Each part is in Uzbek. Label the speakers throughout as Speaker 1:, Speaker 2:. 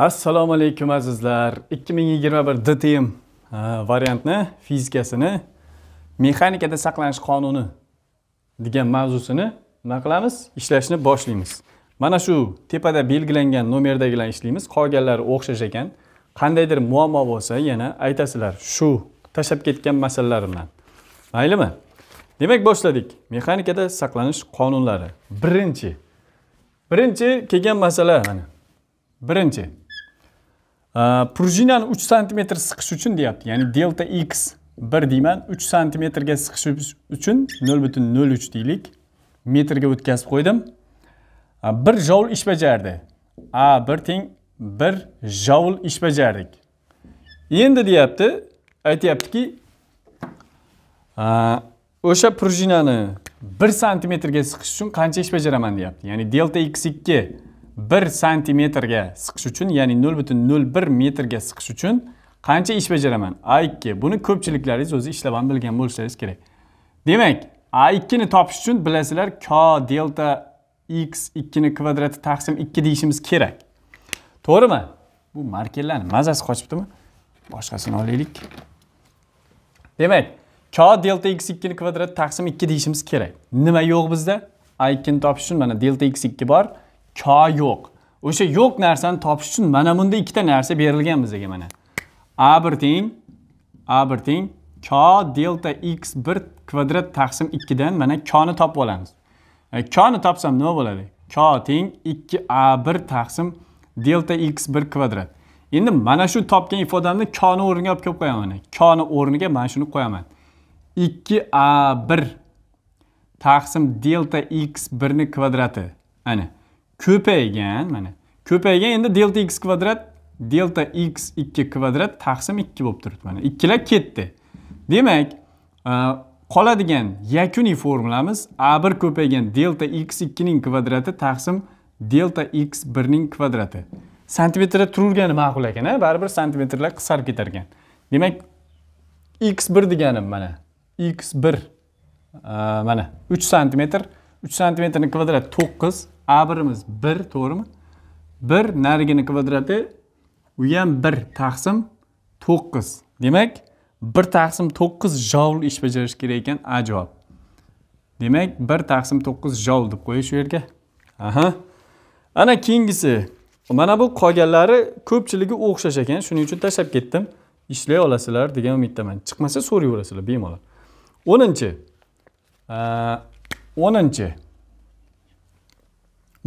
Speaker 1: assalomu alaykum azizlar 2021 dtm variantni fizikasini mexanikada saqlanish qonuni degan mavzusini nima qilamiz ishlashni boshlaymiz mana shu tepada belgilangan nomerdagilar ishlaymiz qolganlari o'xshash ekan qandaydir muammo bo'lsa yana aytasizlar shu tashlab ketgan masalalar bilan maylimi demak boshladik mexanikada saqlanish qonunlari birinchi birinchi kelgan masala mana birinchi prujinani 3 santimetr siqish uchun deyapti ya'ni delta x 1 deyman 3 santimetrga siqish uchun 0.03 deylik metrga o'tkazib qo'ydim 1 э, joul ish bajardi a 1 teng 1 joul ish bajardik endi deyapti aytyaptiki э, o'sha prujinani 1 santimetrga siqish uchun qancha ish bajaraman deyapti ya'ni delta x 2 1 santimetrga siqish uchun ya'ni 0.01 metrga siqish uchun qancha ish bajaraman a2 buni ko'pchiliklaringiz o'zi ishlab ham bilgan bo'lishlaringiz kerak demak a2 ni topish uchun bilasizlar k delta x 2 ni kvadrati taqsim 2 deyishimiz kerak to'g'rimi bu markerlarni mazasi qochibdimi boshqasini olaylik demak k delta x 2 ni kvadrati taqsim 2 deyishimiz kerak nima yo'q bizda a2 ni topish uchun mana delta x 2 bor choy yo'q o'sha yo'q narsani topish uchun mana bunda ikkita narsa berilgan bizga mana a bir teng a bir teng ko delta x bir kvadrat taqsim ikkidan mana koni topib olamiz e, koni topsam nima bo'ladi ko teng ikki a bir taqsim delta x bir kvadrat endi mana shu topgan ifodamni koni o'rniga olib kelib qo'yaman mana koni o'rniga mana shuni qo'yaman 2a1 taqsim delta x 1 ni kvadrati. Ana. ko'paygan mana ko'paygan endi delta x kvadrat delta x 2 kvadrat taqsim 2 bo'lib turibdi mana ikkilar ketdi demak e, qoladigan yakuniy formulamiz a 1 ko'paygan delta x 2 ning kvadrati taqsim delta x 1 ning kvadrati santimetrda turilgani ma'qul ekan baribir santimetrlar qisqarib ketar ekan demak x 1 deganim mana x 1 mana 3 santimetr 3 santimetrni kvadrati 9 a birimiz bir to'g'rimi bir narigini kvadrati u ham bir taqsim to'qqiz demak bir taqsim to'qqiz joul ish bajarish kerak ekan a javob demak bir taqsim to'qqiz joul deb qo'yish shu yerga aha ana keyingisi mana bu qolganlari ko'pchiligi o'xshash ekan shuning uchun tashlab ketdim ishlay olasizlar degan umiddaman chiqmasa so'rayverasizlar bemalol o'ninchi o'ninchi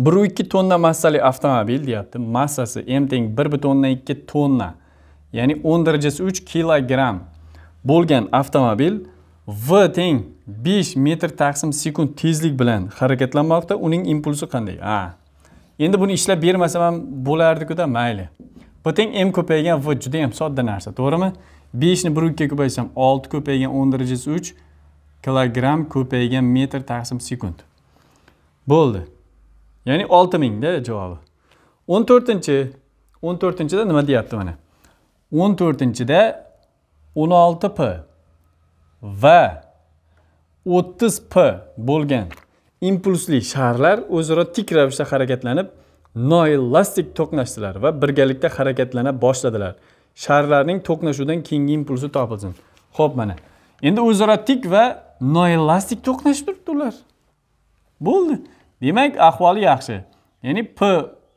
Speaker 1: 1.2 tonna massali avtomobil deyapti massasi m teng 1.2 tonna ya'ni 10 darajasi 3 kilogramm bo'lgan avtomobil v teng 5 metr taqsim sekund tezlik bilan harakatlanmoqda uning impulsi qanday a endi buni ishlab bermasam ham bo'lardiku-da, mayli b teng m ko'paygan v juda ham sodda narsa to'g'rimi 5 ni 1 ga ko'paysam 6 ko'paygan 10 darajasi 3 kilogramm ko'paygan metr taqsim sekund bo'ldi ya'ni olti mingda javobi o'n to'rtinchi o'n to'rtinchida nima deyapti mana o'n to'rtinchida o'n olti p va o'ttiz p bo'lgan impulsli sharlar o'zaro tik ravishda harakatlanib noelastik to'qnashdilar va birgalikda harakatlana boshladilar sharlarning to'qnashuvdan keyingi impulsi topilsin ho'p mana endi o'zaro tik va noelastik to'qnashib turibdi ular bo'ldi demak ahvoli yaxshi ya'ni p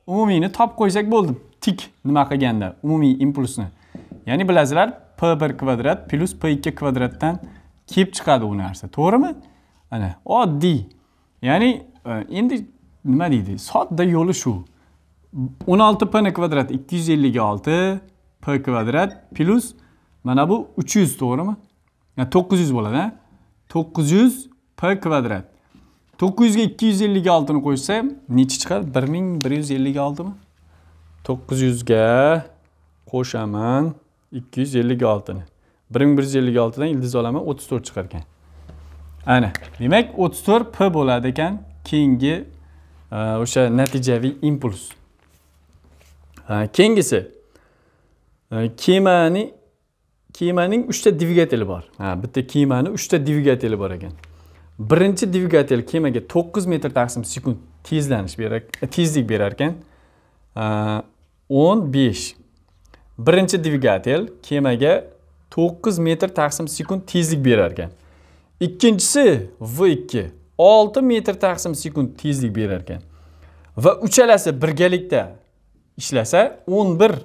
Speaker 1: umumiyni topib qo'ysak bo'ldi tik nima qilganda umumiy impulsni ya'ni bilasizlar p bir kvadrat plyus p ikki kvadratdan kelib chiqadi u narsa to'g'rimi ana oddiy ya'ni e, endi nima deydi sodda yo'li shu o'n olti pni kvadrat ikki yuz ellik olti p kvadrat plyus mana bu uch yuz to'g'rimi to'qqiz yuz bo'ladi to'qqiz yuz p kvadrat 900 ga 256 ni qo'ysam nechi chiqadi 1156 oldimi? 900 ga qo'shaman 256 ni. 1156 dan ildiz olaman 34 chiqar ekan. Ana, demak 34 p bo'ladi ekan keyingi e, o'sha natijaviy impuls. Keyingisi e, kemani kemaning 3 ta dvigateli bor. Ha, bitta kemani 3 ta dvigateli bor ekan. birinchi dvigatel kemaga 9 metr taqsim sekund tezlanish berar tezlik berar ekan 15 birinchi dvigatel kemaga 9 metr taqsim sekund tezlik berar ekan ikkinchisi v2 6 metr taqsim sekund tezlik berar ekan va uchalasi birgalikda ishlasa 11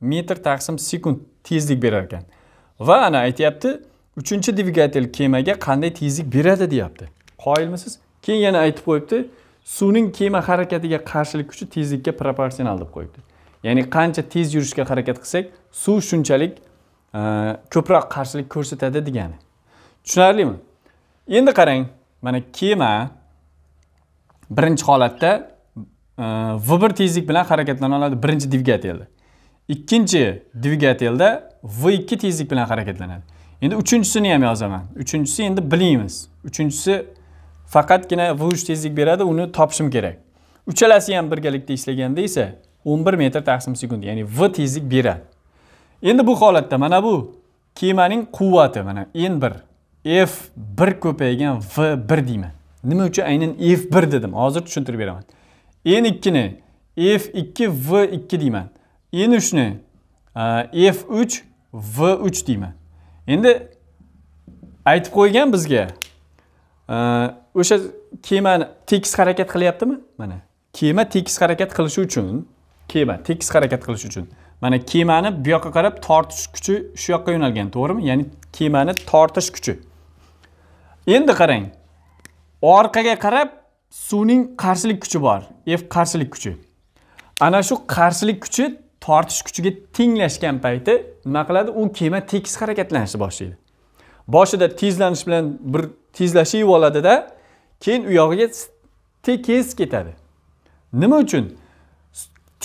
Speaker 1: metr taqsim sekund tezlik berar ekan va ana aytyapti uchinchi dvigatel kemaga qanday tezlik beradi deyapti qoyilmisiz keyin yana aytib qo'yibdi suvning kema harakatiga qarshilik kuchi tezlikka proporsional deb qo'yibdi ya'ni qancha tez yurishga harakat qilsak suv shunchalik e, ko'proq qarshilik ko'rsatadi degani tushunarlimi endi qarang mana kema birinchi holatda e, v bir tezlik bilan harakatlana oladi birinchi dvigatelda ikkinchi dvigatelda v ikki tezlik bilan harakatlanadi endi 3 uchinchisini ham yozaman 3 uchinchisi endi 3 uchinchisi faqatgina vuj tezlik beradi uni topishim kerak uchalasi ham birgalikda ishlaganda esa 11 metr taqsim sekund ya'ni v tezlik beradi endi bu holatda mana bu kemaning quvvati mana n 1 f 1 ko'paygan v 1 deyman nima uchun aynan f 1 dedim hozir tushuntirib beraman n 2 ni f 2 v 2 deyman n 3 ni f 3 v 3 deyman endi aytib qo'ygan bizga e, o'sha kemani tekis harakat qilyaptimi mana kema tekis harakat qilishi uchun kema tekis harakat qilishi uchun mana kemani bu yoqqa qarab tortish kuchi shu yoqqa yo'nalgan to'g'rimi ya'ni kemani tortish kuchi endi qarang orqaga qarab suvning qarshilik kuchi bor f qarshilik kuchi ana shu qarshilik kuchi tortish kuchiga tenglashgan payti nima qiladi u kema tekis harakatlanishni boshlaydi boshida tezlanish bilan bir tezlashib oladida keyin u yog'iga tekis ketadi nima uchun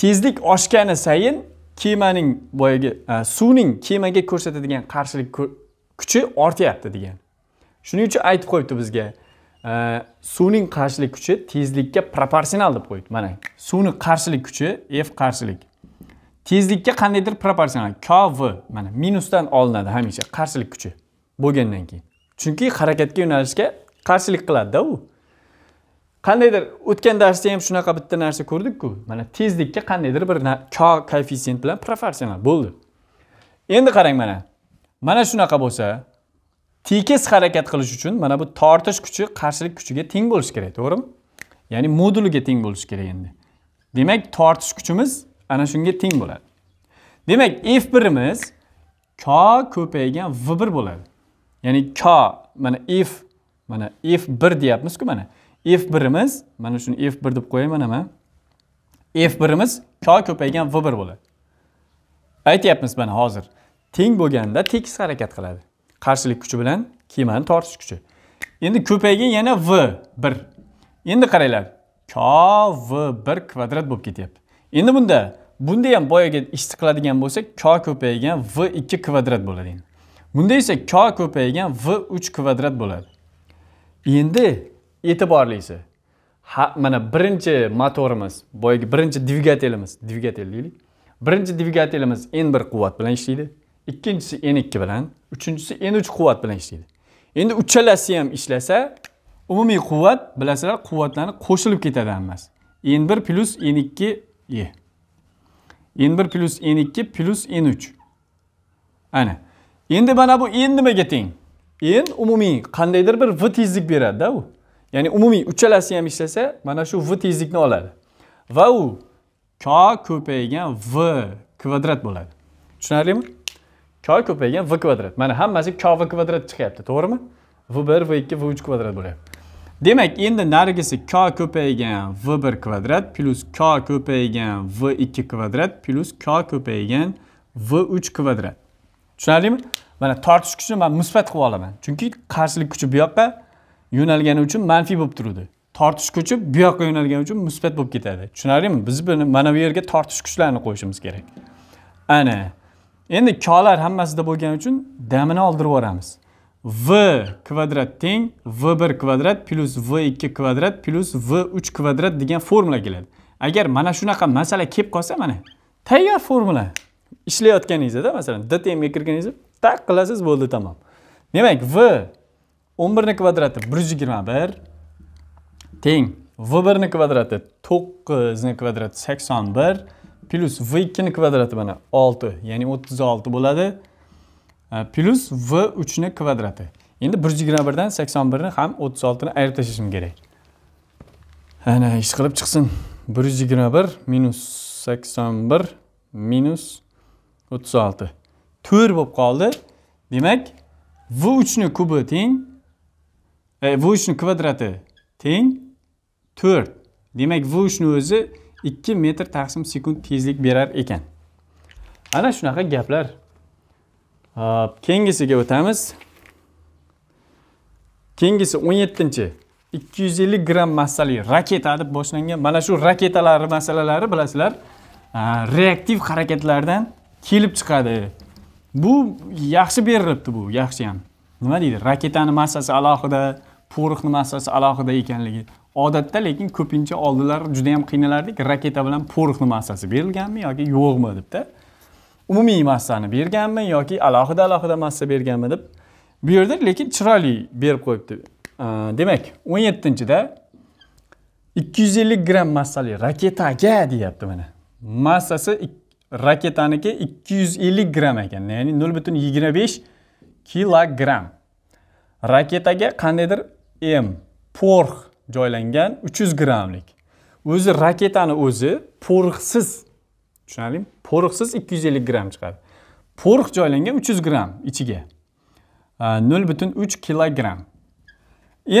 Speaker 1: tezlik oshgani sayin kemaning boyagi suvning kemaga ko'rsatadigan qarshilik kuchi ortyapti degan shuning uchun aytib qo'yibdi bizga suvning qarshilik kuchi tezlikka proporsional deb qo'yibdi mana suvni qarshilik kuchi f qarshilik tezlikka qandaydir proporsional kv mana minusdan olinadi hamisha qarshilik kuchi bo'lgandan keyin chunki harakatga yo'nalishga qarshilik qiladida u qandaydir o'tgan darsda ham shunaqa bitta narsa ko'rdikku mana tezlikka qandaydir bir k koeffitsient bilan proporsional bo'ldi endi qarang mana mana shunaqa bo'lsa tekis harakat qilish uchun mana bu tortish kuchi qarshilik kuchiga teng bo'lishi kerak to'g'rimi ya'ni moduliga teng bo'lishi kerak endi demak tortish kuchimiz ana shunga teng bo'ladi demak f birimiz k ko'paygan v bir bo'ladi ya'ni k mana f mana f bir deyapmizku mana f birimiz mana shuni f bir deb qo'yay mana man f birimiz k ko'paygan v bir bo'ladi aytyapmiz mana hozir teng bo'lganda tekis harakat qiladi qarshilik kuchi bilan kemani tortish kuchi endi ko'paygan yana v bir endi qaranglar k v bir kvadrat bo'lib ketyapti endi bunda bunda ham boyaga ishni qiladigan bo'lsak k ko'paygan v 2 kvadrat bo'ladi bunda esa k ko'paygan v 3 kvadrat bo'ladi endi e'tiborlisi ha mana birinchi motorimiz boyagi birinchi dvigatelimiz dvigatel deylik birinchi dvigatelimiz n 1 quvvat bilan ishlaydi ikkinchisi n 2 bilan uchinchisi n 3 quvvat bilan ishlaydi endi uchalasi ham ishlasa umumiy quvvat bilasizlar quvvatlarni qo'shilib ketadi hammasi n 1 plus n 2 i. n1 plus n2 plus n3. Ana. Endi mana bu n nimaga teng? n umumiy qandaydir bir v tezlik beradi-da u. Ya'ni umumiy uchalasi ham ishlasa, mana shu v tezlikni oladi. Va u k ko'paygan v kvadrat bo'ladi. Tushunarlimi? k ko'paygan v kvadrat. Mana hammasi k v kvadrat chiqyapti, to'g'rimi? v1, v2, v3 kvadrat bo'lyapti. demak endi narigisi k ko'paygan v 1 kvadrat plus k ko'paygan v 2 kvadrat plus k ko'paygan v 3 kvadrat tushunarlimi mana tortish kuchini man musbat qilib olaman chunki qarshilik kuchi bu yoqqa yo'nalgani uchun manfiy bo'lib turuvdi tortish kuchi bu yoqqa yo'nalgani uchun musbat bo'lib ketadi tushunarlimi biz buni mana bu yerga tortish kuchlarni qo'yishimiz kerak ana endi k'lar hammasida bo'lgani uchun damini oldirib yuboramiz v kvadrat teng v1 kvadrat plyus v2 kvadrat plyus v3 kvadrat degan formula keladi agar mana shunaqa masala kelib qolsa mana tayyor formula ishlayotganingizda masalan d tengga kirganingizda tak qilasiz bo'ldi tamom demak v 11 ni kvadrati 121 teng v1 ni kvadrati 9 ni kvadrati 81 plyus v2 ni kvadrati mana 6 ya'ni 36 bo'ladi plus э, v 3 ni kvadrati. Endi 121 dan 81 ni ham 36 ni ayirib tashlashim kerak. Ana ish qilib chiqsin. 121 minus 81 minus 36. 4 bo'lib qoldi. Demak, v 3 ni kubi teng e, v 3 ni kvadrati teng 4. Demak, v 3 o'zi 2 metr taqsim sekund tezlik berar ekan. Ana shunaqa gaplar. hop keyingisiga o'tamiz keyingisi 17 yettinchi ikki yuz ellik gramm massali raketa deb boshlangan mana shu raketalar masalalari bilasizlar reaktiv harakatlardan kelib chiqadi bu yaxshi berilibdi bu yaxshi ham nima deydi raketani massasi alohida poroxni massasi alohida ekanligi odatda lekin ko'pincha oldilar juda yam qiynalardik raketa bilan poroxni massasi berilganmi yoki yo'qmi debda de. umumiy massani berganmi yoki alohida alohida massa berganmi deb bu yerda lekin chiroyli berib qo'yibdi demak o'n yettinchida ikki yuz ellik gramm massali raketaga deyapti mana massasi raketaniki ikki yuz ellik gramm ekan ya'ni nol butun yigirma besh kilogramm raketaga qandaydir m porx joylangan uch yuz grammlik o'zi raketani o'zi porxsiz tushunarlimi poroqsiz ikki yuz ellik gramm chiqadi poroq joylangan uch yuz gramm ichiga nol butun uch kilogramm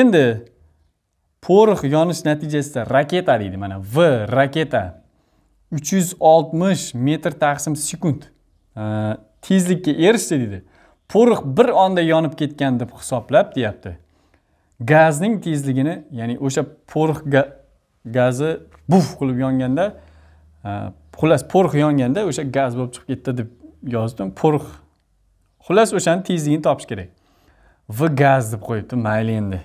Speaker 1: endi poroq yonish natijasida raketa deydi mana v raketa uch yuz oltmish metr taqsim sekund tezlikka erishdi deydi poroq bir onda yonib ketgan deb hisoblab deyapti gazning tezligini ya'ni o'sha poroq gazi buf qilib yonganda xullas porx yonganda o'sha gaz bo'lib chiqib ketdi deb yozdim porx xullas o'shani tezligini topish kerak v gaz deb qo'yibdi mayli endi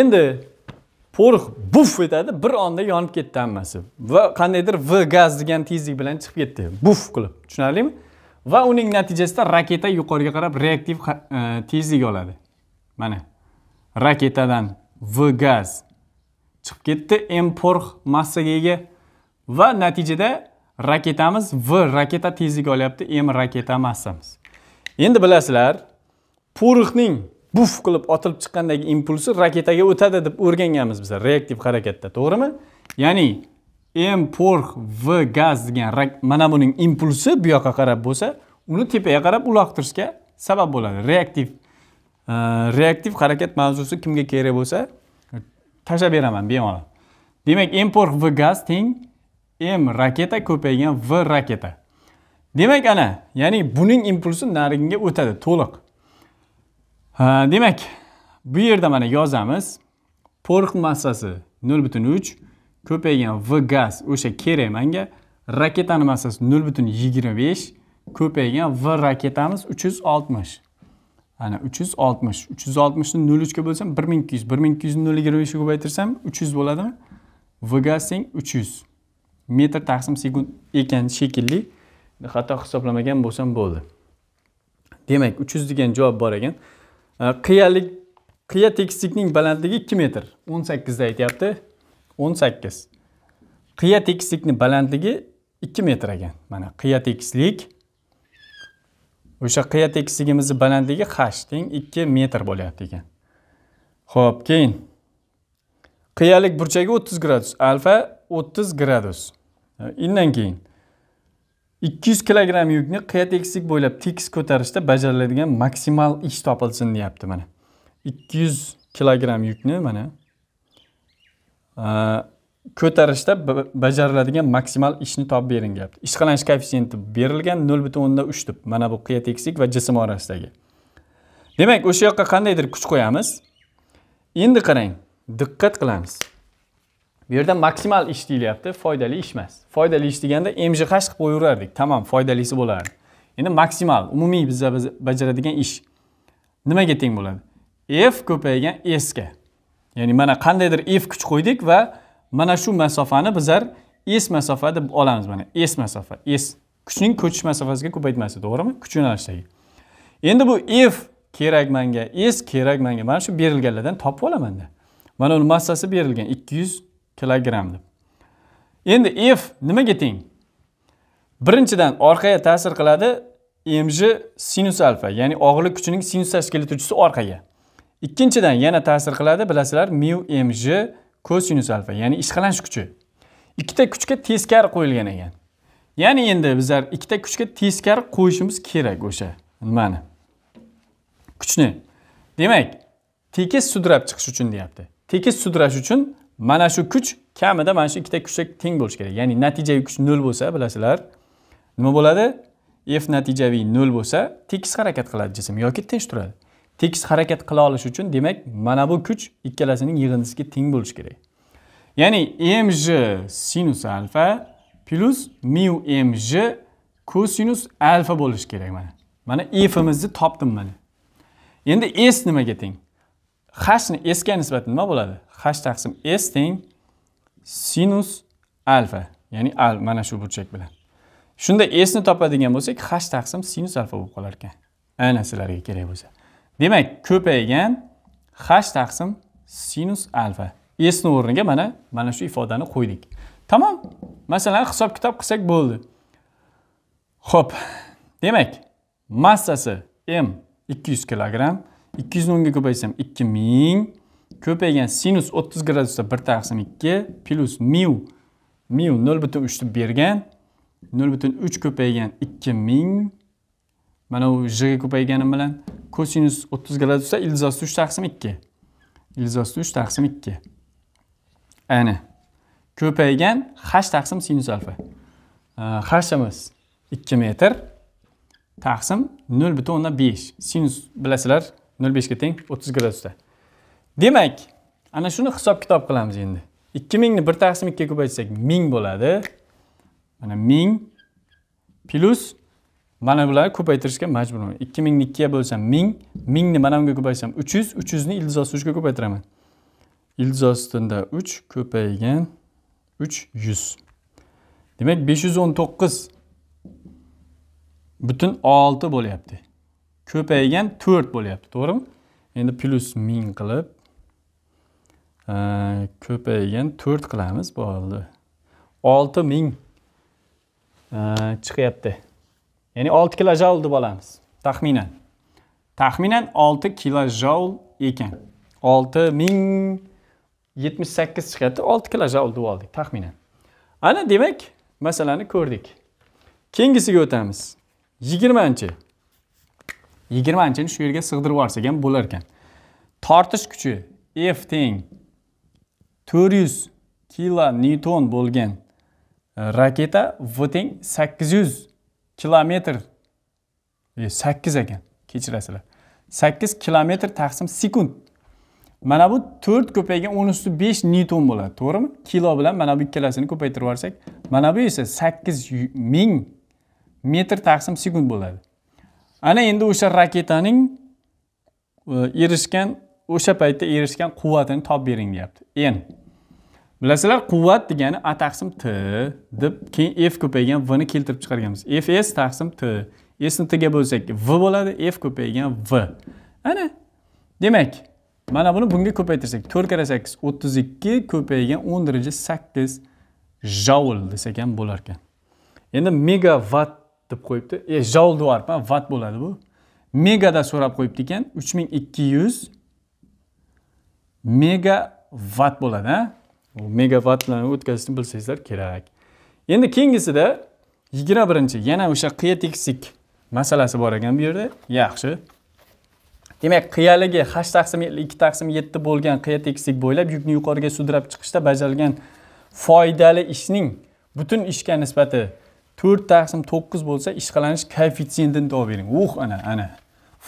Speaker 1: endi porx buf etadi bir onda yonib ketdi hammasi va qandaydir v gaz degan tezlik bilan chiqib ketdi buf qilib tushunarlimi va uning natijasida raketa yuqoriga qarab reaktiv e, tezlik oladi mana raketadan v gaz chiqib ketdi m porx massaga ega va natijada raketamiz v raketa tezligi olyapti m raketa massamiz endi bilasizlar porixning buf qilib otilib chiqqandagi impulsi raketaga o'tadi deb o'rganganmiz biz reaktiv harakatda to'g'rimi ya'ni m porx v gaz degan mana buning impulsi bu yoqqa qarab bo'lsa uni tepaga qarab uloqtirishga sabab bo'ladi reaktiv e, reaktiv harakat mavzusi kimga kerak bo'lsa e, tashlab beraman bemalol demak m porx v gaz teng m raketa ko'paygan v raketa demak ana ya'ni buning impulsi narigiga o'tadi to'liq demak bu yerda mana yozamiz porx massasi nol butun uch ko'paygan v gaz o'sha kerak manga raketani massasi nol butun yigirma besh ko'paygan v raketamiz uch yuz oltmish ana 360 360 ni 03 ga bo'lsam 1200 1200 ni 025 ga ko'paytirsam 300 bo'ladimi v gaz teng 300 metr taqsim sekund ekan shekilli xato hisoblamagan bo'lsam bo'ldi demak uch yuz degan javob bor ekan qiyalik qiya tekislikning balandligi ikki metr o'n sakkizda aytyapti o'n sakkiz qiya tekislikni balandligi ikki metr ekan mana qiya tekislik o'sha qiya tekisligimizni balandligi h teng ikki metr bo'lyapti ekan ho'p keyin qiyalik burchagi o'ttiz gradus alfa o'ttiz gradus inndan keyin 200 kg yukni qiya eksik bo'ylab tekis ko'tarishda bajariladigan maksimal ish topilsin deyapti mana 200 kg yukni mana e, ko'tarishda bajariladigan maksimal ishni topib bering deyapti ishqalanish koeffitsiyenti berilgan 0.3 deb mana bu qiya tekislik va jism orasidagi demak o'sha yoqqa qandaydir kuch qo'yamiz endi qarang diqqat qilamiz bu yerda maksimal ish deyilyapti foydali ish emas foydali ish deganda qash qilib qo'yaverardik tamom foydalisi bo'lardi endi maksimal umumiy biza bajaradigan ish nimaga teng bo'ladi f ko'paygan s ga ya'ni mana qandaydir f kuch qo'ydik va mana shu masofani bizlar s masofa deb olamiz mana s masofa s kuchning ko'chish masofasiga ko'paytmasi to'g'rimi kuch yo'nalishidagi. endi bu f kerak menga, s kerak menga. mana shu berilganlardan topib olamanda mana uni massasi berilgan 200 kilogram deb endi f nimaga teng birinchidan orqaga ta'sir qiladi mj sinus alfa ya'ni og'irlik kuchining sinus tashkil etuvchisi orqaga ikkinchidan yana ta'sir qiladi bilasizlar mu mj kosinus alfa ya'ni ishqalanish kuchi ikkita kuchga teskari qo'yilgan ekan ya'ni endi bizlar ikkita kuchga teskari qo'yishimiz kerak o'sha nimani kuchni demak tekis sudrab chiqish uchun deyapti tekis sudrash uchun mana shu kuch kamida mana shu ikkita kuchga teng bo'lishi kerak ya'ni natijaviy kuch nol bo'lsa bilasizlar nima bo'ladi f natijaviy nol bo'lsa tekis harakat qiladi jism yoki tinch turadi tekis harakat qila olish uchun demak mana bu kuch ikkalasining yig'indisiga teng bo'lishi kerak ya'ni mj sinus alfa plyus mu mj kosinus alfa bo'lishi kerak mana mana fimizni topdim mana endi s nimaga teng hni sga nisbatan nima bo'ladi h taqsim s teng sinus alfa ya'ni al mana shu burchak bilan shunda s ni topadigan bo'lsak h taqsim sinus alfa bo'lib qolar ekan ana sizlarga kerak bo'lsa demak ko'paygan h taqsim sinus alfa s ni o'rniga mana mana shu ifodani qo'ydik tamom masalan hisob kitob qilsak bo'ldi Xo'p. Demak, massasi m 200 kilogramm, 200 ni 10 ga ko'paysam 2000 ko'paygan sinus 30 gradusda 1 taqsim 2 plyus mu miu 0.3 deb bergan 0.3 ko'paygan 2000 mana u jg ko'paygani bilan kosinus 30 gradusda ildiz osti 3 taqsim 2 ildiz osti 3 taqsim 2 ana ko'paygan h taqsim sinus alfa 8 2 metr taqsim 0.5 sinus bilasizlar 0.5 ga teng 30 gradusda demak ana shuni hisob kitob qilamiz endi ikki mingni bir taqsim ikkiga ko'paytsak ming bo'ladi mana ming plyus mana bularni ko'paytirishga majburman ikki mingni ikkiga bo'lsam ming mingni mana bunga ko'paysam uch yuz uch yuzni ildiz osti uchga ko'paytiraman ildiz ostinda uch ko'paygan uch yuz demak besh yuz o'n to'qqiz butun olti bo'lyapti ko'paygan to'rt bo'lyapti to'g'rimi endi plyus ming qilib ko'paygan to'rt qilamiz bo'ldi olti ming chiqyapti ya'ni olti kilojoul deb olamiz taxminan taxminan olti kilojoul ekan olti ming yetmish sakkiz chiqyapti olti kilojoul deb oldik taxminan ana demak masalani ko'rdik keyingisiga o'tamiz yigirmanchi yigirmanchini shu yerga sig'dirib yuborsak ham bo'larkan tortish kuchi f teng 400 kilo newton bo'lgan e, raketa v teng 800 kilometr 8 e, ekan kechirasizlar 8 kilometr taqsim sekund mana bu 4 ko'paygan 10 usti 5 newton bo'ladi to'g'rimi kilo bilan mana bu ikkalasini ko'paytirib yuborsak mana bu esa 8000 ming metr taqsim sekund bo'ladi ana endi o'sha raketaning e, erishgan o'sha paytda erishgan quvvatini topib bering deyapti n bilasizlar quvvat degani a taqsim t deb keyin f ko'paygan v ni keltirib chiqarganmiz f s taqsim t s ni tga bo'lsak v bo'ladi f ko'paygan v ana demak mana buni bunga ko'paytirsak to'rt karra sakkiz o'ttiz ikki ko'paygan o'n daraja sakkiz joul desak ham bo'larkan endi megavat deb qo'yibdi e joul deyapman vat bo'ladi bu megada so'rab qo'yibdi ekan uch ming ikki yuz mega vat bo'ladi megavat o'tkazishni bilsangizlar kerak endi keyingisida yigirma birinchi yana o'sha qiya tekislik masalasi bor ekan bu yerda yaxshi demak qiyaligi hach taqsim ikki taqsim yetti bo'lgan qiya tekislik bo'ylab yukni yuqoriga sudrab chiqishda bajarilgan foydali ishning butun ishga nisbati to'rt taqsim to'qqiz bo'lsa ishqalanish koeffitsientini topib bering uh ana ana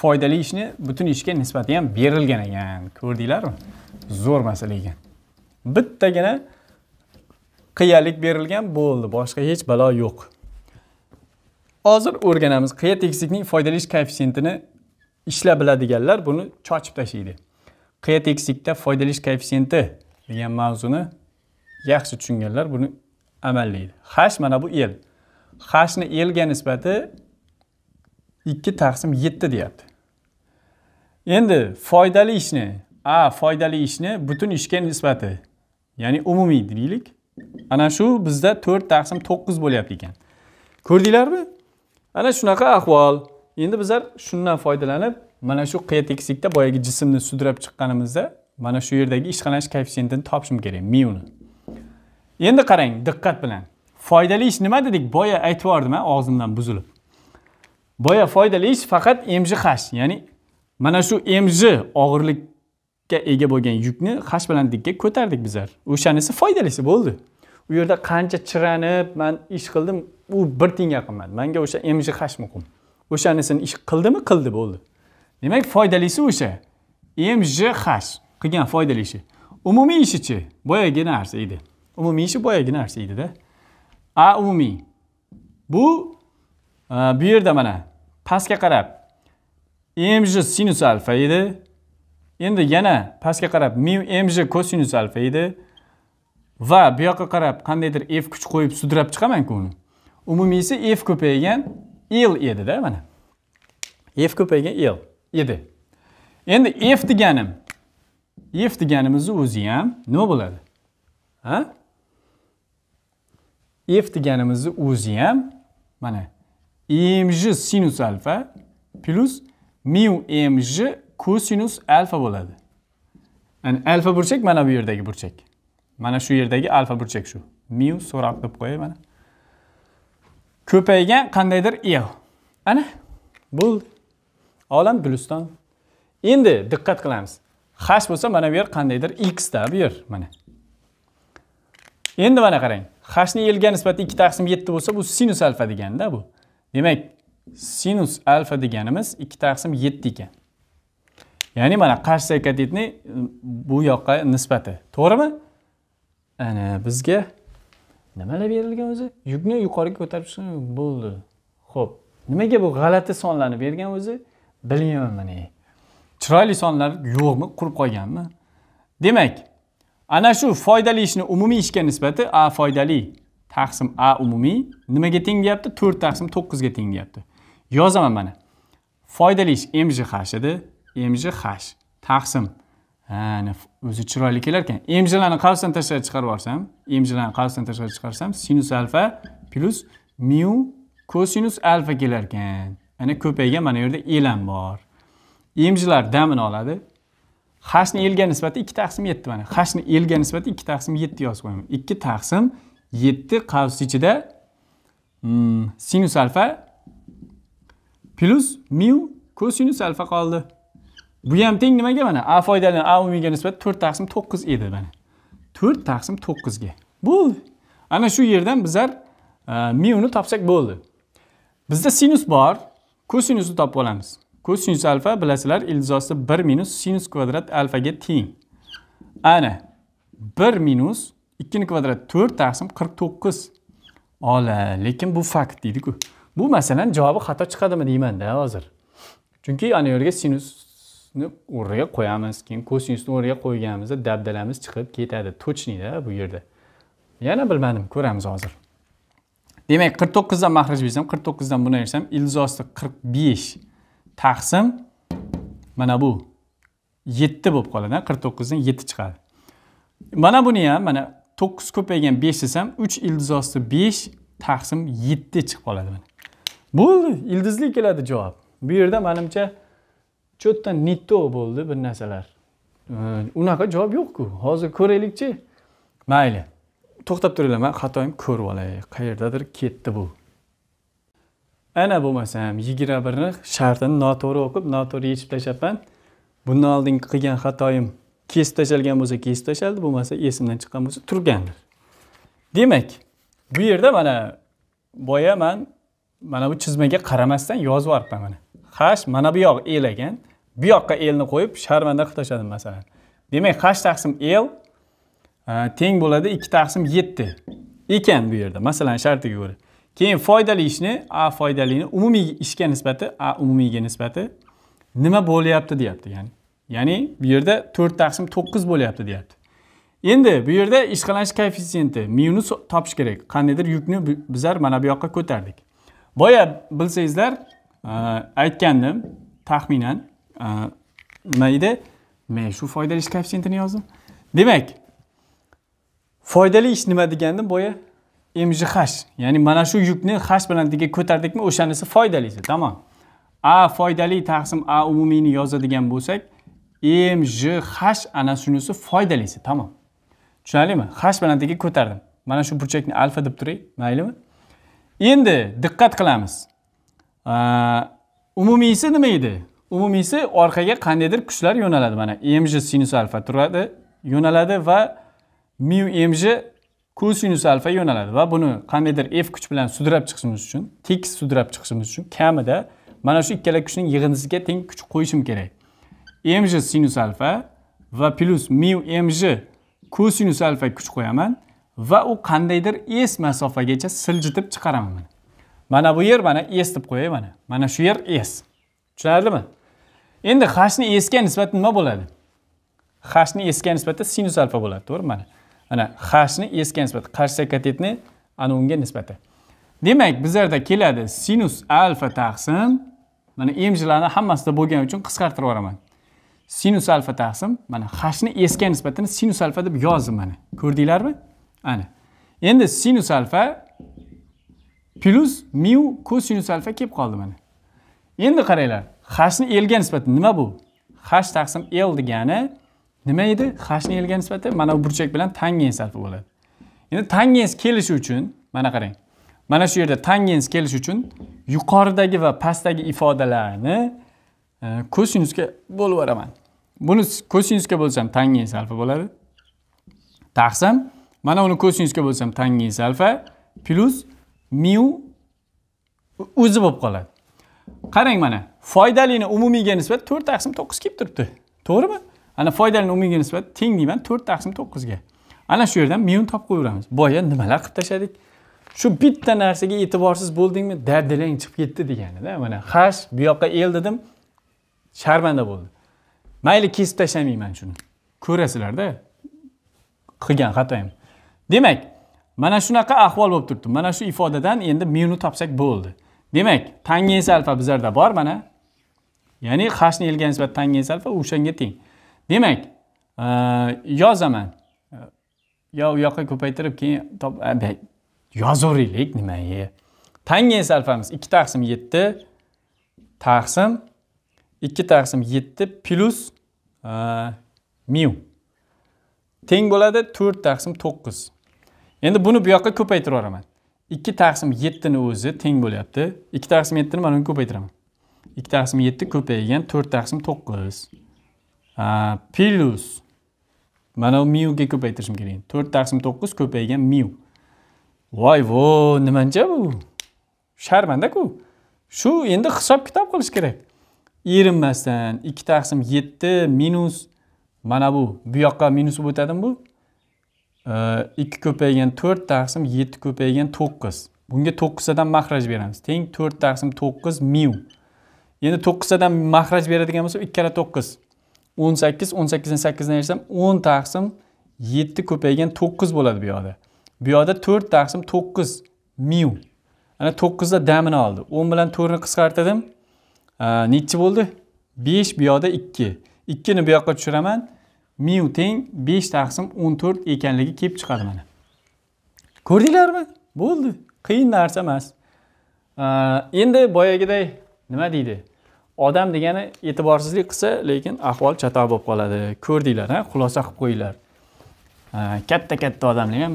Speaker 1: foydali ishni butun ishga nisbati ham berilgan ekan ko'rdinglarmi zo'r masala ekan bittagina qiyalik berilgan bo'ldi boshqa hech balo yo'q hozir o'rganamiz qiya tekislikning foydalanish koeffitsientini ishlab biladiganlar buni chochib tashlaydi qiya tekislikda foydalanish koeffitsiyenti degan mavzuni yaxshi tushunganlar buni amallaydi hash mana bu el hashni elga nisbati ikki taqsim yetti deyapti endi foydali ishni a foydali ishni butun ishga nisbati ya'ni umumiy deylik ana shu bizda to'rt taqsim to'qqiz bo'lyapti ekan ko'rdinglarmi ana shunaqa ahvol endi bizlar shundan foydalanib mana shu qiya tekislikda boyagi jismni sudrab chiqqanimizda mana shu yerdagi ishqalanish koeffitsientini topishim kerak miuni endi qarang diqqat bilan foydali ish nima dedik boya aytib yubordim og'zimdan buzilib boya foydali ish faqat mj ya'ni mana shu mj og'irlik ga ega bo'lgan yukni hash balandlikka ko'tardik bizlar o'shanisi foydalisi bo'ldi u yerda qancha chiranib man ish qildim u bir tiyinga qilmadi manga o'sha mj hash muhim o'shanisini ish qildimi qildi bo'ldi demak foydalisi o'sha mj hash qilgan foydali ishi umumiy ishichi boyagi narsa edi umumiy ishi boyagi narsa edida a umumiy bu e, bu yerda mana pastga qarab mj sinus alfa edi endi yana pastga qarab mu mj kosinus alfa edi va bu yoqqa qarab qandaydir f kuch qo'yib sudrab chiqamanku uni umumiysi f ko'paygan il edida mana f ko'paygan il edi endi f deganim f deganimizni o'zi ham nima bo'ladi ha f deganimizni o'zi ham mana mj sinus alfa plyus mu mj kosinus alfa bo'ladi ya'ni alfa burchak mana bu yerdagi burchak mana shu yerdagi alfa burchak shu mu so'roq deb qo'yay mana ko'paygan qandaydir L. ana bo'ldi olam guliston endi diqqat qilamiz hash bo'lsa mana bu yer qandaydir xda bu yer mana endi mana qarang hashni elga nisbatan ikki taqsim yetti bo'lsa bu sinus alfa deganda bu demak sinus alfa deganimiz ikki taqsim yetti ekan ya'ni mana qarshi sakatitni e, bu yoqqa nisbati to'g'rimi ana bizga nimalar berilgan o'zi yukni yuqoriga ko'tarib chiqin bo'ldi ho'p nimaga bu g'alati sonlarni bergan o'zi bilmayman mana chiroyli sonlar yo'qmi qurib qolganmi demak ana shu foydali ishni umumiy ishga nisbati a foydali taqsim a umumiy nimaga teng deyapti to'rt taqsim to'qqizga teng deyapti yozaman mana foydali ish m jihashidi emji hash taqsim ana o'zi chiroyli kelar ekan mjlarni qavsdan tashqari chiqarib yuborsam mjlarni qavsdan tashqari chiqarsam sinus alfa plyus mu kosinus alfa kelar ekan ana ko'paygan mana bu yerda elam bor mjlar damini oladi hashni elga nisbati ikki taqsim yetti mana hashni elga nisbati ikki taqsim yetti yozib qo'yaman ikki taqsim yetti qavs ichida hmm, sinus alfa plyus mu kosinus alfa qoldi bu ham teng nimaga mana a foydali a umiga nisbatan to'rt taqsim to'qqiz edi mana to'rt taqsim to'qqizga bo'ldi ana shu yerdan bizlar e, miuni topsak bo'ldi bizda sinus bor kosinusni topib olamiz kosinus alfa bilasizlar ildizosi bir minus sinus kvadrat alfaga teng ana bir minus ikkini kvadrat to'rt taqsim qirq to'qqiz ola lekin bu fakt deydiku bu masalan javobi xato chiqadimi deymanda hozir chunki ana yerga sinus ni o'rniga qo'yamiz keyin kosinusni o'rniga qo'yganimizda dabdalamiz chiqib ketadi точныйda bu yerda yana bilmadim ko'ramiz hozir demak qirq to'qqizdan mahraj bersam qirq to'qqizdan buni bersam ilzosi qirq besh taqsim mana bu yetti bo'lib qoladi qirq to'qqizdan yetti chiqadi mana buni ham mana to'qqiz ko'paygan besh desam uch ilzosi besh taqsim yetti chiqib qoladi mana bo'ldi ildizli keladi javob bu yerda manimcha cho'tta nitto bo'ldi bir narsalar unaqa javob yo'qku hozir ko'raylikchi mayli to'xtab turinglar man xatoyimni ko'rib olay qayerdadir ketdi bu ana bo'lmasam yigirma birni shartini noto'g'ri o'qib noto'g'ri yechib tashlabman bundan oldingi qilgan xatoyim kesib tashalgan bo'lsa kesib tashladi bo'lmasa esimdan chiqqan bo'lsa turgandir demak bu yerda mana boya man mana bu chizmaga qaramasdan yozib yuboribman mana hash mana bu yoq elagan bu yoqqa elni qo'yib sharmanda qilib tashladim masalan demak qancha taqsim el teng bo'ladi ikki taqsim yetti ekan bu yerda masalan shartiga ko'ra keyin foydali ishni a foydalini umumiy ishga nisbati a umumiyga nisbati nima bo'lyapti deyapti ya'ni ya'ni bu yerda to'rt taqsim to'qqiz bo'lyapti deyapti endi bu yerda ishqalanish koeffitsiyenti minus topish kerak qandaydir yukni bizlar mana bu yoqqa ko'tardik boya bilsangizlar aytgandim taxminan nima edi men shu foydali ish koeffitsientini yozdim demak foydali ish nima degandim boya mjh ya'ni mana shu yukni hash balandligiga ko'tardikmi o'shanisi foydalisi tamom a foydali taqsim a umumiyni yozadigan bo'lsak mjh ana shunisi foydalisi tamom tushunarlimi hash balandligiga ko'tardim mana shu burchakni alfa deb turay maylimi endi diqqat qilamiz umumiysi nima edi umumiysi orqaga qandaydir kuchlar yo'naladi mana e mg sinus alfa turadi yo'naladi va mu e mg kosinus alfa yo'naladi va buni qandaydir f kuch bilan sudrab chiqishimiz uchun tekis sudrab chiqishimiz uchun kamida mana shu ikkala kuchning yig'indisiga teng kuch qo'yishim kerak e mg sinus alfa va plyus mu mg kosinus alfa kuch qo'yaman va u qandaydir s masofagacha siljitib chiqaraman mana bu yer mana s deb qo'yay mana mana shu yer s tushunarlimi endi hashni esga nisbati nima bo'ladi hashni esga nisbati sinus alfa bo'ladi to'g'rimi mana mana hashni esga nisbati qarshi katetni ana unga nisbati demak bizlarda keladi sinus alfa taqsim mana emjilarni hammasida bo'lgani uchun qisqartirib yuboraman sinus alfa taqsim mana hashni esga nisbatini sinus alfa deb yozdim mana ko'rdinglarmi ana endi sinus alfa plyus mu kosinus alfa kelib qoldi mana endi qaranglar hashni elga nisbati nima bu hash taqsim el degani nima edi hashni elga nisbati mana bu burchak bilan tangens alfa bo'ladi endi tangens kelishi uchun mana qarang mana shu yerda tangens kelishi uchun yuqoridagi va pastdagi ifodalarni e, kosinusga bo'lib yuboraman buni kosinusga bo'lsam tangens alfa bo'ladi taqsim mana uni kosinusga bo'lsam tangens alfa plyus miu o'zi bo'lib qoladi qarang mana foydalini umumiyga nisbat to'rt taqsim to'qqiz kelib turibdi to'g'rimi ana foydalini umumiyga nisbat teng deyman to'rt taqsim to'qqizga ana shu yerdan miyun topib qo'yaveramiz boya nimalar qilib tashladik shu bitta narsaga e'tiborsiz bo'ldingmi dardilang chiqib ketdi deganida mana hash bu yoqqa el dedim sharmanda bo'ldi mayli kesib tashlamayman shuni ko'rasizlarda qilgan xatoyim demak mana shunaqa ahvol bo'lib turibdi mana shu ifodadan endi miyuni topsak bo'ldi demak tangens alfa bizlarda bor mana ya'ni hashni elga nisbat tangens alfa o'shanga teng demak e, yozaman yo u yoqqa ko'paytirib keyin yozaveraylik nimayi tangens alfamiz ikki taqsim yetti taqsim ikki taqsim yetti plyus e, mu teng bo'ladi to'rt taqsim to'qqiz endi buni bu yoqqa ko'paytirib yuboraman 2 taqsim 7 ni o'zi teng bo'lyapti. 2 taqsim 7 ni mana bu ko'paytiraman. 2 taqsim 7 ko'paygan 4 taqsim 9. A plus mana bu mu ga ko'paytirishim kerak. 4 taqsim 9 ko'paygan mu. Voy vo, nimancha bu? Sharmanda ku. Shu endi hisob kitob qilish kerak. Erinmasdan 2 taqsim 7 minus mana bu bu yoqqa minus o'tadimi bu? ikki ko'paygan to'rt taqsim yetti ko'paygan to'qqiz bunga to'qqiztadan mahraj beramiz teng to'rt taqsim to'qqiz miu endi to'qqiztadan mahraj beradigan bo'lsa ikkala to'qqiz o'n sakkiz o'n sakkizdan sakkizdan ayrsam o'n taqsim yetti ko'paygan to'qqiz bo'ladi bu yoqda bu yoqda to'rt taqsim to'qqiz miu ana to'qqizda damini oldi o'n bilan to'rtni qisqartirdim nechi bo'ldi besh bu yoqda ikki ikkini bu yoqqa tushiraman mu teng 5 taqsim 14 ekanligi kelib chiqadi mana ko'rdinglarmi bo'ldi qiyin narsa emas endi boyagiday nima deydi odam degani e'tiborsizlik qilsa lekin ahvol chatoq bo'lib qoladi ko'rdinglar ha? xulosa qilib qo'yinglar katta katta odamlar ham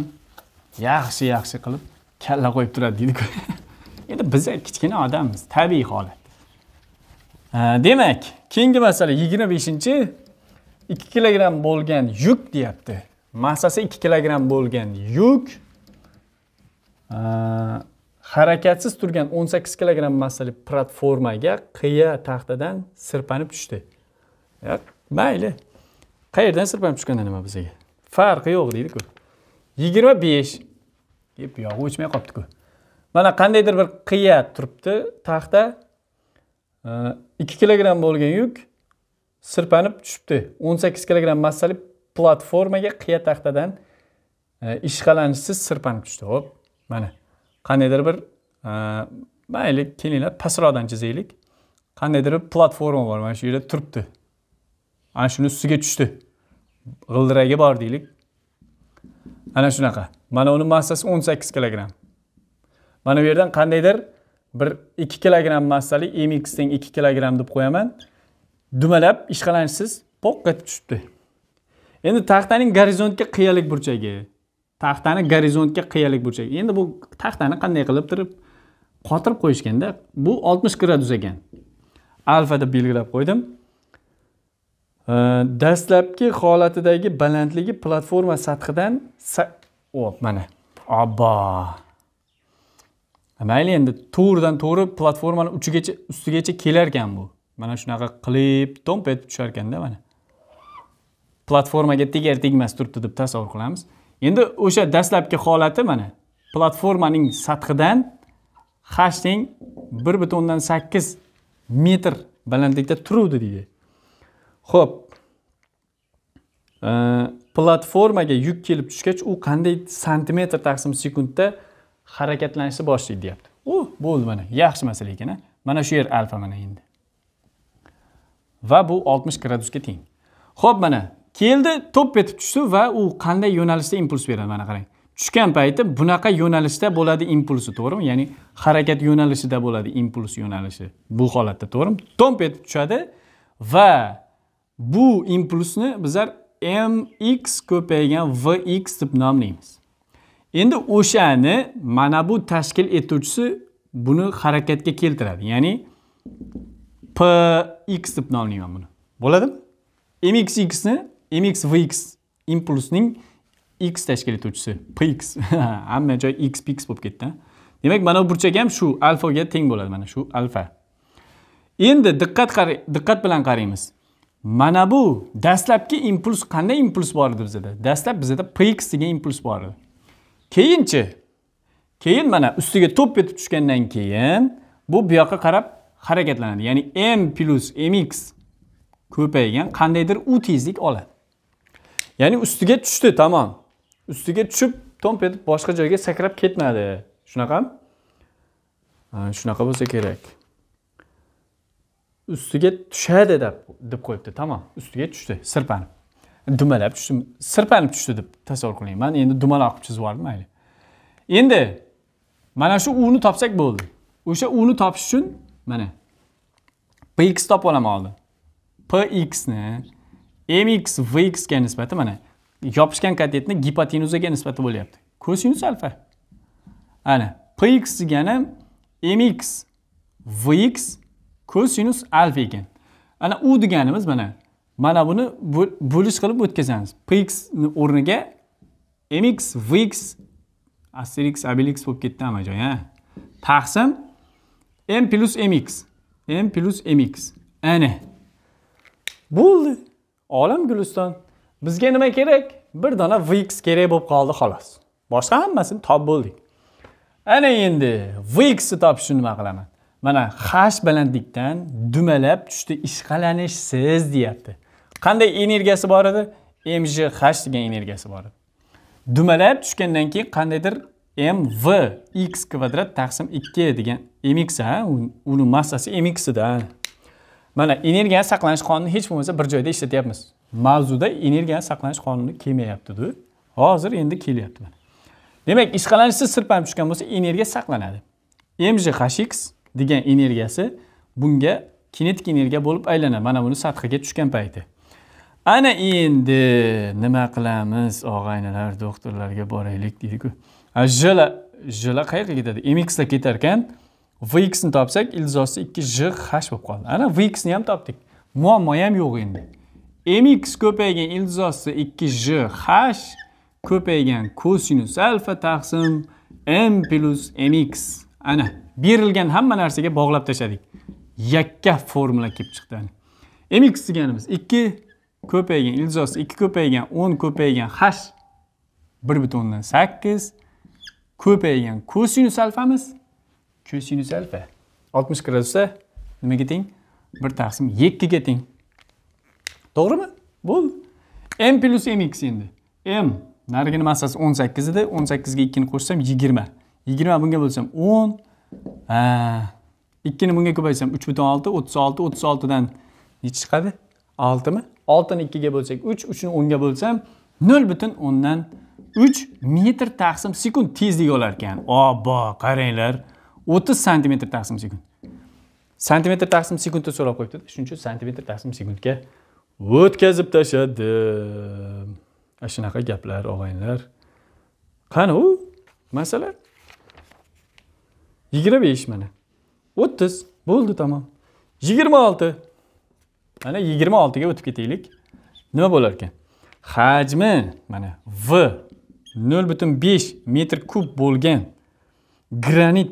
Speaker 1: yaxshi yaxshi qilib kalla qo'yib turadi deydi-ku. endi biz kichkina odammiz tabiiy holat demak keyingi masala 25-chi 2 kilogram bo'lgan yuk deyapti. Massasi 2 kilogram bo'lgan yuk harakatsiz turgan 18 kilogram massali platformaga qiya taxtadan sirpanib tushdi. Mayli. Qayerdan sirpanib tushganda nima bizga Farqi yo'q deydi-ku. 25 deb yog'i o'chmay qolibdi-ku. Mana qandaydir bir qiya turibdi taxta 2 kilogramm bo'lgan yuk sirpanib tushibdi o'n sakkiz kilogramm massali platformaga qiya taxtadan e, ishqalanishsiz sirpanib tushdi ho'p mana qandaydir bir e, mayli kelinglar pastroqdan chizaylik qandaydir bir platforma bor mana shu yerda turibdi ana shuni ustiga tushdi g'ildiragi bor deylik ana shunaqa mana uni massasi o'n sakkiz kilogramm mana bu yerdan qandaydir bir ikki kilogramm massali mx teng ikki kilogramm deb qo'yaman dumalab ishqalanishsiz poq etib tushibdi endi taxtaning gorizontga qiyalik burchagi taxtani gorizontga qiyalik burchagi endi bu taxtani qanday qilib turib qotirib qo'yishganda bu 60 gradus ekan alfa deb belgilab qo'ydim dastlabki holatidagi balandligi platforma sathidan hop mana obbo mayli endi to'g'ridan to'g'ri platformani uchigacha ustigacha kelar ekan bu mana shunaqa qilib to'mp etib tushar ekanda mana platformaga tegar tegmas turibdi deb tasavvur qilamiz endi o'sha dastlabki holati mana platformaning sathidan hashning bir butun o'ndan sakkiz metr balandlikda turuvdi deydi ho'p platformaga yuk kelib tushgach u qanday santimetr taqsim sekundda harakatlanishni boshlaydi deyapti u bo'ldi mana yaxshi masala ekan mana shu yer alfa mana endi va bu 60 gradusga teng Xo'p, mana keldi to'p etib tushdi va u qanday yo'nalishda impuls beradi mana qarang tushgan payti bunaqa yo'nalishda bo'ladi impulsi to'g'rimi ya'ni harakat yo'nalishida bo'ladi impuls yo'nalishi bu holatda to'g'rimi To'p etib tushadi va bu impulsni bizlar mx ko'paygan vx deb nomlaymiz endi o'shani mana bu tashkil etuvchisi buni harakatga keltiradi ya'ni px deb nomlayman buni bo'ladimi ni mx vx impulsning x tashkil etuvchisi px hamma joy x px bo'lib ketdi demak mana bu burchak ham shu alfaga teng bo'ladi mana shu alfa endi diqqat diqqat bilan qaraymiz mana bu dastlabki impuls qanday impuls bor edi bizada dastlab bizada px degan impuls bor edi keyinchi keyin mana ustiga to'p etib tushgandan keyin bu bu yoqqa qarab harakatlanadi ya'ni m plus mx ko'paygan qandaydir u tezlik oladi ya'ni ustiga tushdi tamom ustiga tushib tomp etib boshqa joyga sakrab ketmadi shunaqami shunaqa bo'lsa kerak ustiga tushadi deb deb qo'yibdi tamom ustiga tushdi sirpanib dumalab tushdi sirpanib tushdi deb tasavvur qiling Men endi dumaloq qilib chizib yubordim mayli endi mana shu uni topsak bo'ldi o'sha uni topish uchun mana px topib oldi Px pxni mx vx ga nisbati mana yopishgan katetni gipotenuzaga nisbati bo'lyapti kosinus alfa ana px degani mx vx kosinus alfa ekan ana u deganimiz mana mana buni bo'lish qilib o'tkazamiz pxni o'rniga mx vx asterix obelix bo'lib ketdi hamma joy ha taqsim m plus mx. m plus mx. Ana. Bo'ldi. Olam Guliston. Bizga nima kerak? Bir dona vx kerak bo'lib qoldi xolos. Boshqa hammasini topib bo'ldik. Ana endi vxni topish uchun nima qilaman? Mana hash balandlikdan dumalab tushdi ishqalanishsiz deyapti. Qanday energiyasi bor edi? mj hash degan energiyasi bor edi. Dumalab tushgandan keyin qandaydir mv x kvadrat taqsim 2 degan mx a uni massasi da mana energiya saqlanish qonunini hech bo'lmasa bir joyda ishlatyapmiz mavzuda energiya saqlanish qonuni kelmayaptida hozir endi kelyapti mana demak ishqalanishsiz sirpanib tushgan bo'lsa energiya saqlanadi mj hx degan energiyasi bunga kinetik energiya bo'lib aylanadi mana buni sathiga tushgan payti ana endi nima qilamiz og'aynilar doktorlarga boraylik deydiku jla jla qayerga ketadi mxda ketar ekan vx ni topsak ildizosi 2 j h bo'lib qoldi ana vx ni ham topdik muammo ham yo'q endi mx ko'paygan ildizosi 2 j h ko'paygan cosinus alfa taqsim m plus mx ana berilgan hamma narsaga bog'lab tashladik yakka formula kelib chiqdi mx deganimiz 2 ko'paygan ildizosi 2 ko'paygan 10 ko'paygan h 1.8 ko'paygan cosinus alfamiz kosinus alfa 60 gradusda nimaga teng 1 taqsim 2 ga teng to'g'rimi bo'ldi m plyus mx endi m narigi nimasi 18 edi 18 ga 2 ni qo'shsam 20 20 bunga bo'lsam 10 Ha. 2 ni bunga ko'paysam 3.6 36 36 dan necha chiqadi 6 mi 6 ni 2 ga bo'lsak 3 3 ni 10 ga bo'lsam 0.10 dan 3 metr taqsim sekund tezlik olar ekan obbo qaranglar o'ttiz santimetr taqsim sekund santimetr taqsim sekundni so'rab qo'yibdida shuning uchun santimetr taqsim sekundga o'tkazib tashladi ana shunaqa gaplar og'aynilar qani u masala yigirma besh mana o'ttiz bo'ldi tamom yigirma olti mana yigirma oltiga o'tib ketaylik nima bo'lar ekan hajmi mana v nol butun besh metr kub bo'lgan granit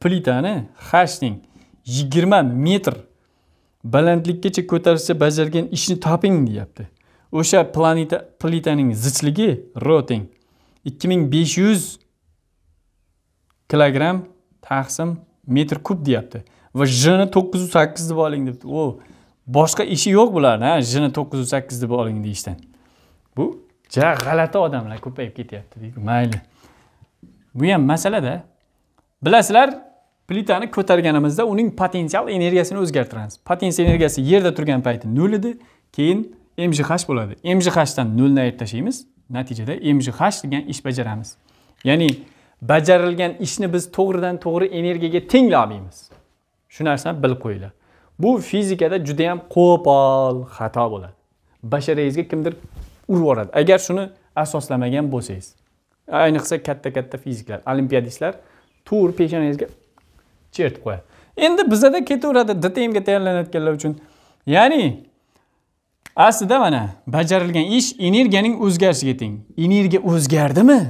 Speaker 1: plitani hashning yigirma metr balandlikkacha ko'tarishni bajargan ishni toping deyapti o'sha planeta plitaning zichligi roting ikki ming besh yuz kilogramm taqsim metr kub deyapti va jini to'qqiz yuz sakkiz deb oling debdi o o'h, boshqa ishi yo'q bularni jini to'qqiz yuz sakkiz deb oling deyishdan bu ja g'alati odamlar ko'payib ketyapti deydi mayli bu ham masalada bilasizlar plitani ko'targanimizda uning potensial energiyasini o'zgartiramiz potensial energiyasi yerda turgan payti nol edi keyin mjh bo'ladi mjhdan nolni ayirib tashlaymiz natijada mjh degan ish bajaramiz ya'ni bajarilgan ishni biz to'g'ridan to'g'ri energiyaga olmaymiz shu narsani bilib qo'yinglar bu fizikada judayam qo'pol xato bo'ladi basharangizga kimdir urib yuboradi agar shuni asoslamagan bo'lsangiz ayniqsa katta katta fiziklar olimpiadistlar to'r peshonangizga chert qo'yadi endi bizada ketaveradi dtmga tayyorlanayotganlar uchun ya'ni aslida mana bajarilgan ish energiyaning o'zgarishiga teng energiya o'zgardimi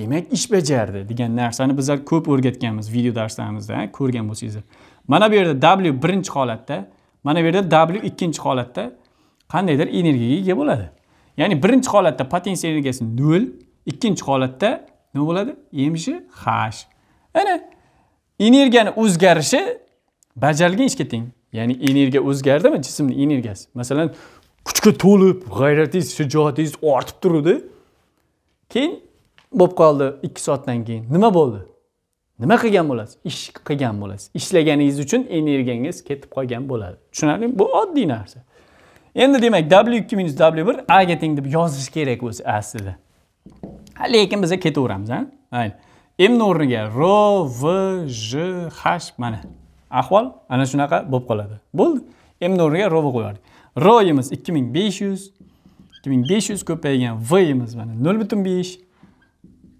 Speaker 1: demak ish bajardi degan narsani bizlar ko'p o'rgatganmiz video darslarimizda ko'rgan bo'lsangizlar mana bu yerda w birinchi holatda mana bu yerda w ikkinchi holatda qandaydir energiyaga ega bo'ladi ya'ni birinchi holatda potensial energiyasi nol ikkinchi holatda nima bo'ladi mgh ana energiyani o'zgarishi bajarilgan ishga teng ya'ni energiya o'zgardimi jismni energiyasi masalan kuchga to'lib g'ayratingiz shijoatingiz ortib turuvdi keyin bo'lib qoldi ikki soatdan keyin nima bo'ldi nima qilgan bo'lasiz ish qilgan bo'lasiz ishlaganingiz uchun energiyangiz ketib qolgan bo'ladi tushunarlimi bu oddiy narsa endi demak w ikki minus w bir a ga teng deb yozish kerak o'zi aslida lekin biza ketaveramiz a mayli mni o'rniga ro v j h mana ahvol ana shunaqa bo'lib qoladi bo'ldi mni o'rniga ro qo'yardik royimiz ikki ming besh yuz ikki ming besh yuz ko'paygan vimiz mana nol butun besh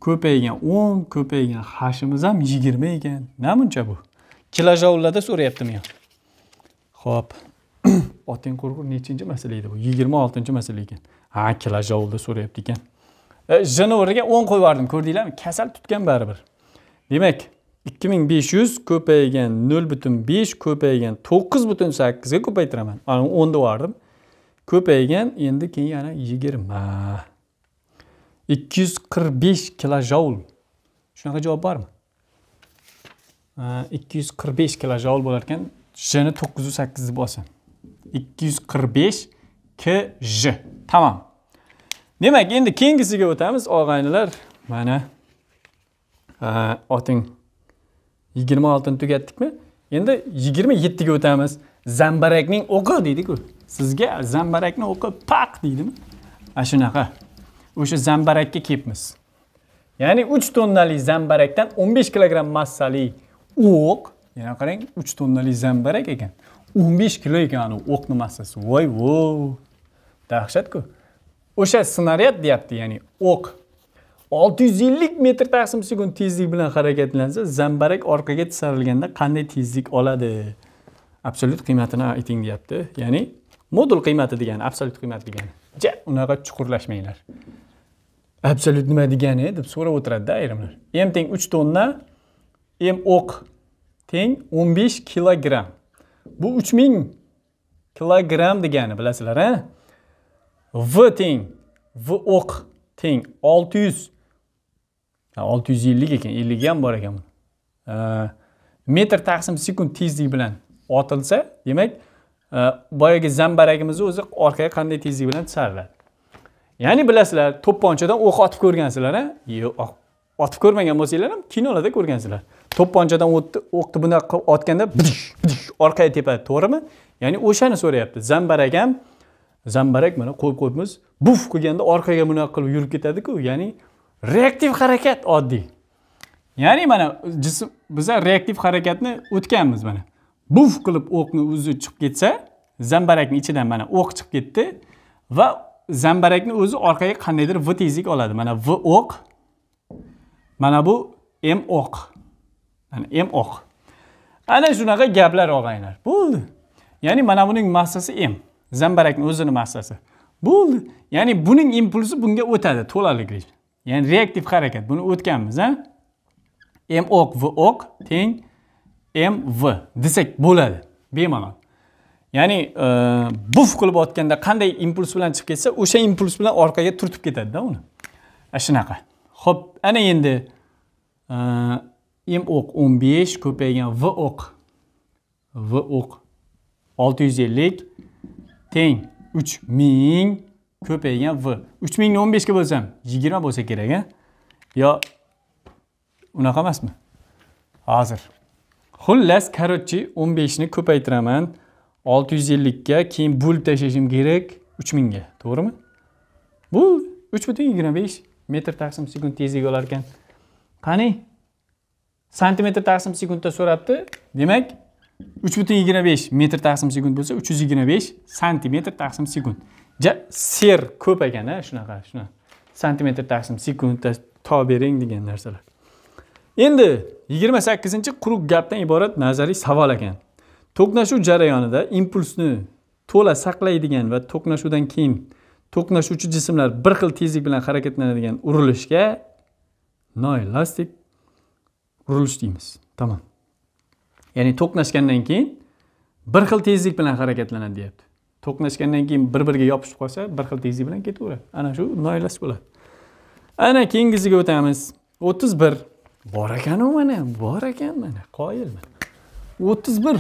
Speaker 1: ko'paygan o'n ko'paygan hashimiz ham yigirma ekan buncha bu kilojavllarda so'rayapti men ho'p oting qurg'ur nechinchi masala edi bu yigirma oltinchi masala ekan ha kilojoulda so'rayapti ekan jini o'rniga o'n qo'yib yubordim ko'rdinglarmi kasal tutgan baribir demak 2500 ko'paygan 0.5 ko'paygan 9.8 ga ko'paytiraman ana 10 deb yubordim ko'paygan endi keyin yana 20 245 kJ. shunaqa javob bormi 245 kJ bo'lar ekan jni 908 deb olsin 245 kj tamom demak endi keyingisiga o'tamiz og'aynilar mana oting yigirma oltini tugatdikmi endi yigirma yettiga o'tamiz zambarakning o'qi deydiku sizga zambarakni o'qi paq deydimi mana shunaqa o'sha zambarakka kelibmiz ya'ni uch tonnali zambarakdan o'n besh kilogramm massali o'q yana qarang uch tonnali zambarak ekan o'n besh kilo ekan u o'qni massasi voy vo dahshatku o'sha snaryad deyapti ya'ni o'q 650 metr taqsim sekund tezlik bilan harakatlansa zambarak orqaga tisarilganda qanday tezlik oladi absolyut qiymatini ayting deyapti ya'ni modul qiymati degani absolyut qiymat degani ja unaqa chuqurlashmanglar absolyut nima degani deb so'rab o'tiradida ayrimlar m teng 3 tonna m o'q teng 15 kilogramm bu 3000 kilogramm degani bilasizlar a v teng v o'q teng 600 650 ekan 50 ga ekan ham bor ekan metr taqsim sekund tezlik bilan otilsa demak boyagi zambaragimizni o'zi orqaga qanday tezlik bilan tisariladi ya'ni bilasizlar to'pponchadan o'q otib ko'rgansizlar a yo'q otib ko'rmagan bo'lsanglar ham kinolarda ko'rgansizlar to'pponchadan o'qni bunday qilib otganda orqaga tepadi to'g'rimi ya'ni o'shani so'rayapti zambarak ham zambarak mana qo'yib qo'yibmiz buf qilganda orqaga bunaqa qilib yurib ketadiku ya'ni reaktiv harakat oddiy ya'ni mana jism biza reaktiv harakatni o'tganmiz mana buf qilib o'qni o'zi chiqib ketsa zambarakni ichidan mana o'q chiqib ketdi va zambarakni o'zi orqaga qandaydir v tezlik oladi mana v o'q mana bu m o'q mana m o'q ana shunaqa gaplar og'aynilar bo'ldi ya'ni mana buning massasi m zambarakni o'zini massasi bo'ldi ya'ni buning impulsi bunga o'tadi to'laligi ya'ni reaktiv harakat buni o'tganmiz a m o'q v o'q teng m v desak bo'ladi bemalol ya'ni e, buf qilib otganda qanday impuls bilan chiqib ketsa o'sha impuls bilan orqaga turtib ketadida uni ana shunaqa ho'p ana endi e, m o'q o'n besh ko'paygan v o'q v o'q olti yuz ellik teng 3000 ko'paygan v. 3000 ni 15 ga bo'lsam 20 bo'lsa kerak-a? Yo unaqa emasmi? Hozir. Xullas, qarochi 15 ni ko'paytiraman 650 ga, keyin bul tashlashim kerak 3000 ga, to'g'rimi? Bu 3.25 metr taqsim sekund tezligi olar ekan. Qani? Santimetr taqsim sekundda so'rabdi. Demak, 3 bütün yigirma metr taqsim sekund bo'lsa 325 yuz santimetr taqsim sekund ser ko'p ekan ha shunaqa shuni santimetr taqsim sekundda to bering degan narsalar endi 28 sakkizinchi quruq gapdan iborat nazariy savol ekan to'qnashuv jarayonida impulsni to'la saqlaydigan va to'qnashuvdan keyin to'qnashuvchi jismlar bir xil tezlik bilan harakatlanadigan urilishga noelastik urilish deymiz Tamam. ya'ni to'qnashgandan keyin bir xil tezlik bilan harakatlanadi deyapti to'qnashgandan keyin bir biriga yopishib qolsa bir xil tezlik bilan ketaveradi ana shu noilasi bo'ladi ana keyingisiga o'tamiz o'ttiz bir bor ekanu mana bor ekan mana qoyil mana o'ttiz bir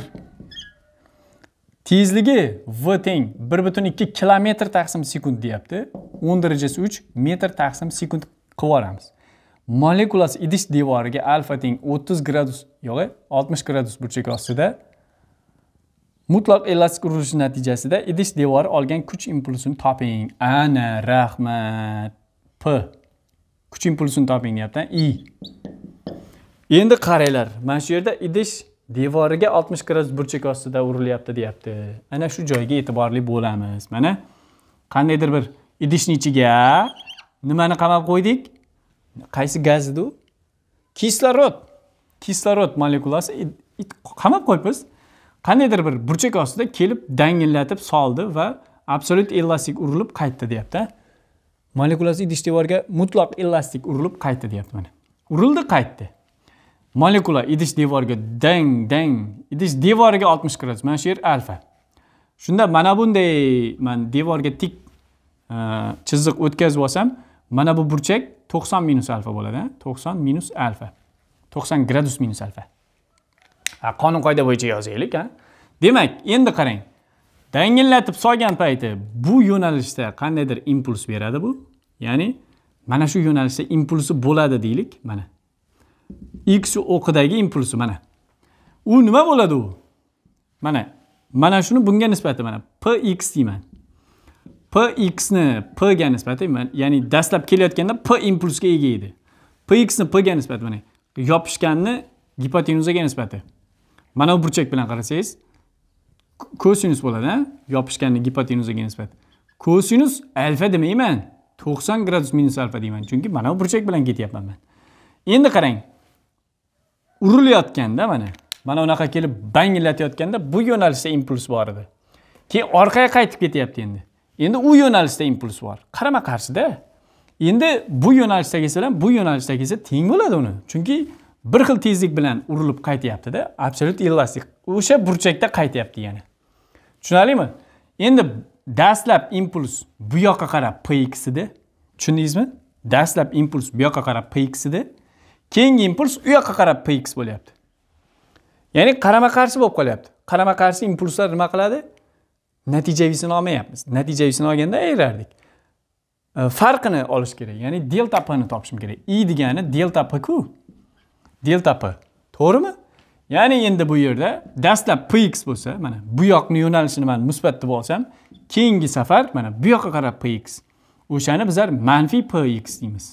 Speaker 1: tezligi v teng bir butun ikki kilometr taqsim sekund deyapti o'n darajasi uch metr taqsim sekund qilib yuboramiz molekulasi idish devoriga alfa teng 30 gradus yo'g'i 60 gradus burchak ostida mutlaq elastik urilish natijasida idish devori olgan kuch impulsini toping ana rahmat p kuch impulsini toping deyapti i endi qaranglar mana shu yerda idish devoriga 60 gradus burchak ostida urilyapti deyapti ana shu joyga e'tiborli bo'lamiz mana qandaydir bir idishni ichiga nimani qamab qo'ydik qaysi gaz edi u kislorod kislorod molekulasi qamab qo'yibmiz qandaydir bir burchak ostida kelib dangillatib soldi va absolyut elastik urilib qaytdi deyapti molekulasi idish devorga mutlaq elastik urilib qaytdi deyapti mana urildi qaytdi molekula idish devorga dang dang idish devoriga oltmish gradus mana shu yer alfa shunda mana bunday man devorga tik e, chiziq o'tkazib olsam mana bu burchak 90 minus alfa bo'ladi 90 minus alfa 90 gradus minus alfa ha qonun qoida bo'yicha yozaylik ha. demak endi qarang dangillatib solgan payti bu yo'nalishda qandaydir impuls beradi bu ya'ni mana shu yo'nalishda impulsi bo'ladi deylik mana x o'qidagi impulsi mana u nima bo'ladi u mana mana shuni bunga nisbati mana px deyman x ni p ga nisbatan ya'ni dastlab kelayotganda p impulsga ega edi px ni p ga nisbatan mana yopishganni gipotenuzaga nisbati. mana bu burchak bilan qarasangiz kosinus bo'ladi yopishganni gipotenuzaga nisbat. kosinus alfa demayman 90 gradus minus alfa deyman chunki mana bu burchak bilan ketyapman men. endi qarang urilayotganda mana mana unaqa kelib banglatayotganda bu yo'nalishda impuls bor edi keyin orqaga qaytib ketyapti endi endi u yo'nalishda impuls bor qarama qarshida endi bu yo'nalishdagi esa bilan bu yo'nalishdagi esa teng bo'ladi uni chunki bir xil tezlik bilan urilib qaytyaptida absolyut elastik o'sha burchakda qaytyapti yana tushunarlimi endi dastlab impuls bu yoqqa qarab px edi tushundingizmi dastlab impuls bu yoqqa qarab px edi keyingi impuls u yoqqa qarab px bo'lyapti ya'ni qarama qarshi bo'lib qolyapti qarama qarshi impulslar nima qiladi yuzini olmayapmiz yuzini olganda ayirardik e, farqini olish kerak ya'ni delta pni topishim kerak i degani delta p ku delta p to'g'rimi ya'ni endi bu yerda dastlab px bo'lsa mana bu yoqni yo'nalishini man musbat deb olsam keyingi safar mana bu yoqqa qarab px o'shani bizlar manfiy px deymiz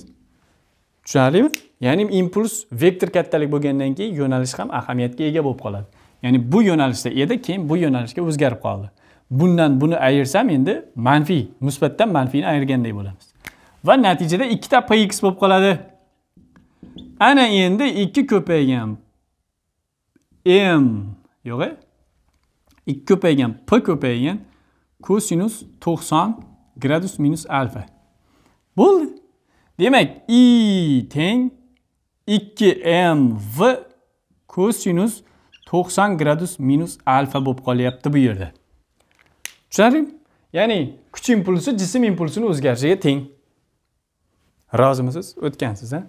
Speaker 1: tushunarlimi ya'ni impuls vektor kattalik bo'lgandan keyin yo'nalish ham ahamiyatga ega bo'lib qoladi ya'ni bu yo'nalishda edi keyin bu yo'nalishga o'zgarib qoldi bundan buni ayirsam endi manfiy musbatdan manfiyni ayirganday bo'lamiz va natijada ikkita px bo'lib qoladi ana endi ikki ko'paygan m yo'q e ikki ko'paygan p ko'paygan kosinus to'qson gradus minus alfa bo'ldi demak i teng ikki m v kosinus to'qson gradus minus alfa bo'lib qolyapti bu yerda tushunarlimi ya'ni kuch impulsi jism impulsini o'zgarishiga teng rozimisiz o'tgansiz a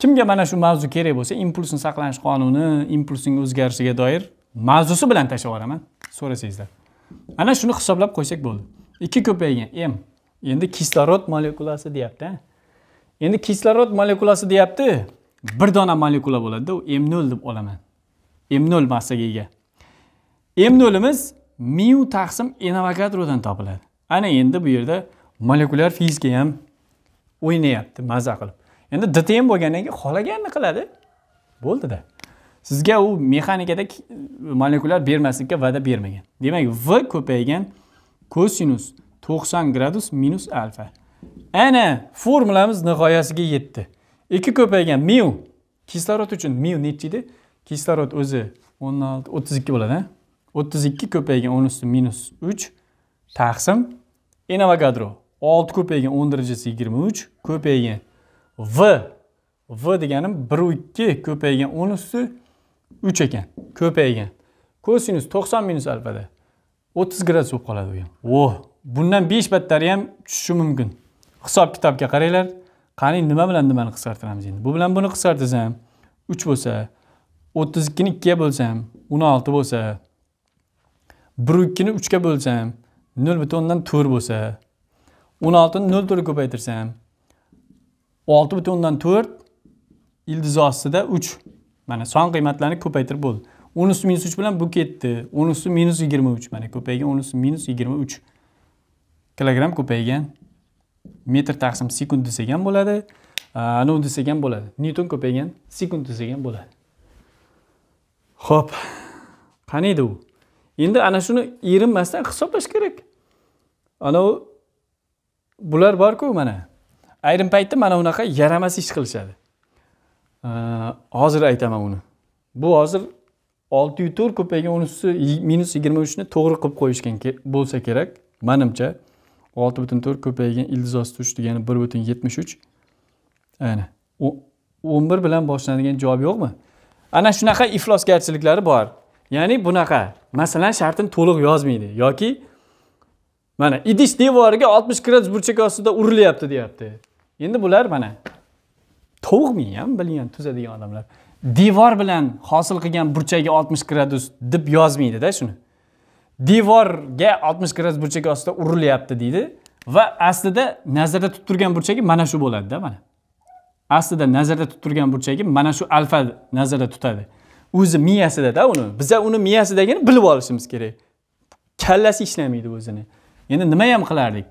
Speaker 1: kimga mana shu mavzu kerak bo'lsa impulsni saqlanish qonuni impulsning o'zgarishiga doir mavzusi bilan tashlab yuboraman so'rasangizlar ana shuni hisoblab qo'ysak bo'ldi ikki ko'paygan m endi kislorod molekulasi deyapti endi kislorod molekulasi deyapti bir dona molekula bo'ladida u m nol deb olaman m nol massaga ega m nolimiz miu taqsim avogadrodan topiladi ana endi bu yerda molekulyar fizika ham o'ynayapti maza qilib endi dtm bo'lgandan keyin xohlaganini qiladi bo'ldida sizga u mexanikada molekulyar bermaslikka va'da bermagan demak v ko'paygan kosinus to'qson gradus minus alfa ana formulamiz nihoyasiga yetdi ikki ko'paygan miu kislorod uchun miu necha edi kislorod o'zi o'n olti o'ttiz ikki bo'ladi o'ttiz ikki ko'paygan o'n usti minus uch taqsim en avogadro olti ko'paygan o'n darajasi yigirma uch ko'paygan v v deganim biru ikki ko'paygan o'n usti uch ekan ko'paygan kosinus to'qson minus alfada o'ttiz gradus bo'lib qoladi u ham o bundan besh battari ham tushishi mumkin hisob kitobga qaranglar qani nima bilan nimani qisqartiramiz endi bu bilan buni qisqartirsam uch bo'lsa o'ttiz ikkini ikkiga bo'lsam o'n olti bo'lsa bir ikkini uchga bo'lsam nol butun o'ndan to'rt bo'lsa o'n oltini nol to'rt ko'paytirsam olti butun o'ndan to'rt ildiz ostida uch mana son qiymatlarni ko'paytirib bo'ldi o'n usti minus uch bilan bu ketdi o'n usti minus yigirma uch mana ko'paygan o'n usti minus yigirma uch kilogramm ko'paygan metr taqsim sekund desak ham bo'ladi anavi desak ham bo'ladi newton ko'paygan sekund desak ham bo'ladi ho'p qani edi u endi ana shuni erinmasdan hisoblash kerak anavi bular borku mana ayrim paytda mana unaqa yaramas ish qilishadi hozir aytaman uni bu hozir olti yu to'rt ko'paygan o'n minus yigirma uchni to'g'ri qilib qo'yishgan bo'lsa kerak manimcha olti butun to'rt ko'paygan ildiz osti uch degani bir butun yetmish uch ana o'n bir bilan boshlanadigan javob yo'qmi ana shunaqa iflosgarchiliklari bor ya'ni bunaqa masalan shartini to'liq yozmaydi yoki mana idish devoriga 60 gradus burchak ostida urilyapti deyapti endi bular mana tovuqmi ham bilgan tuzadigan odamlar devor bilan hosil qilgan burchagi 60 gradus deb yozmaydida shuni devorga 60 gradus burchak ostida urilyapti deydi va aslida nazarda tutib turgan burchagi mana shu bo'ladida mana aslida nazarda tutib turgan burchagi mana shu alfa nazarda tutadi o'zi miyasidada uni biza uni miyasidagini bilib olishimiz kerak kallasi ishlamaydi o'zini endi nima ham qilardik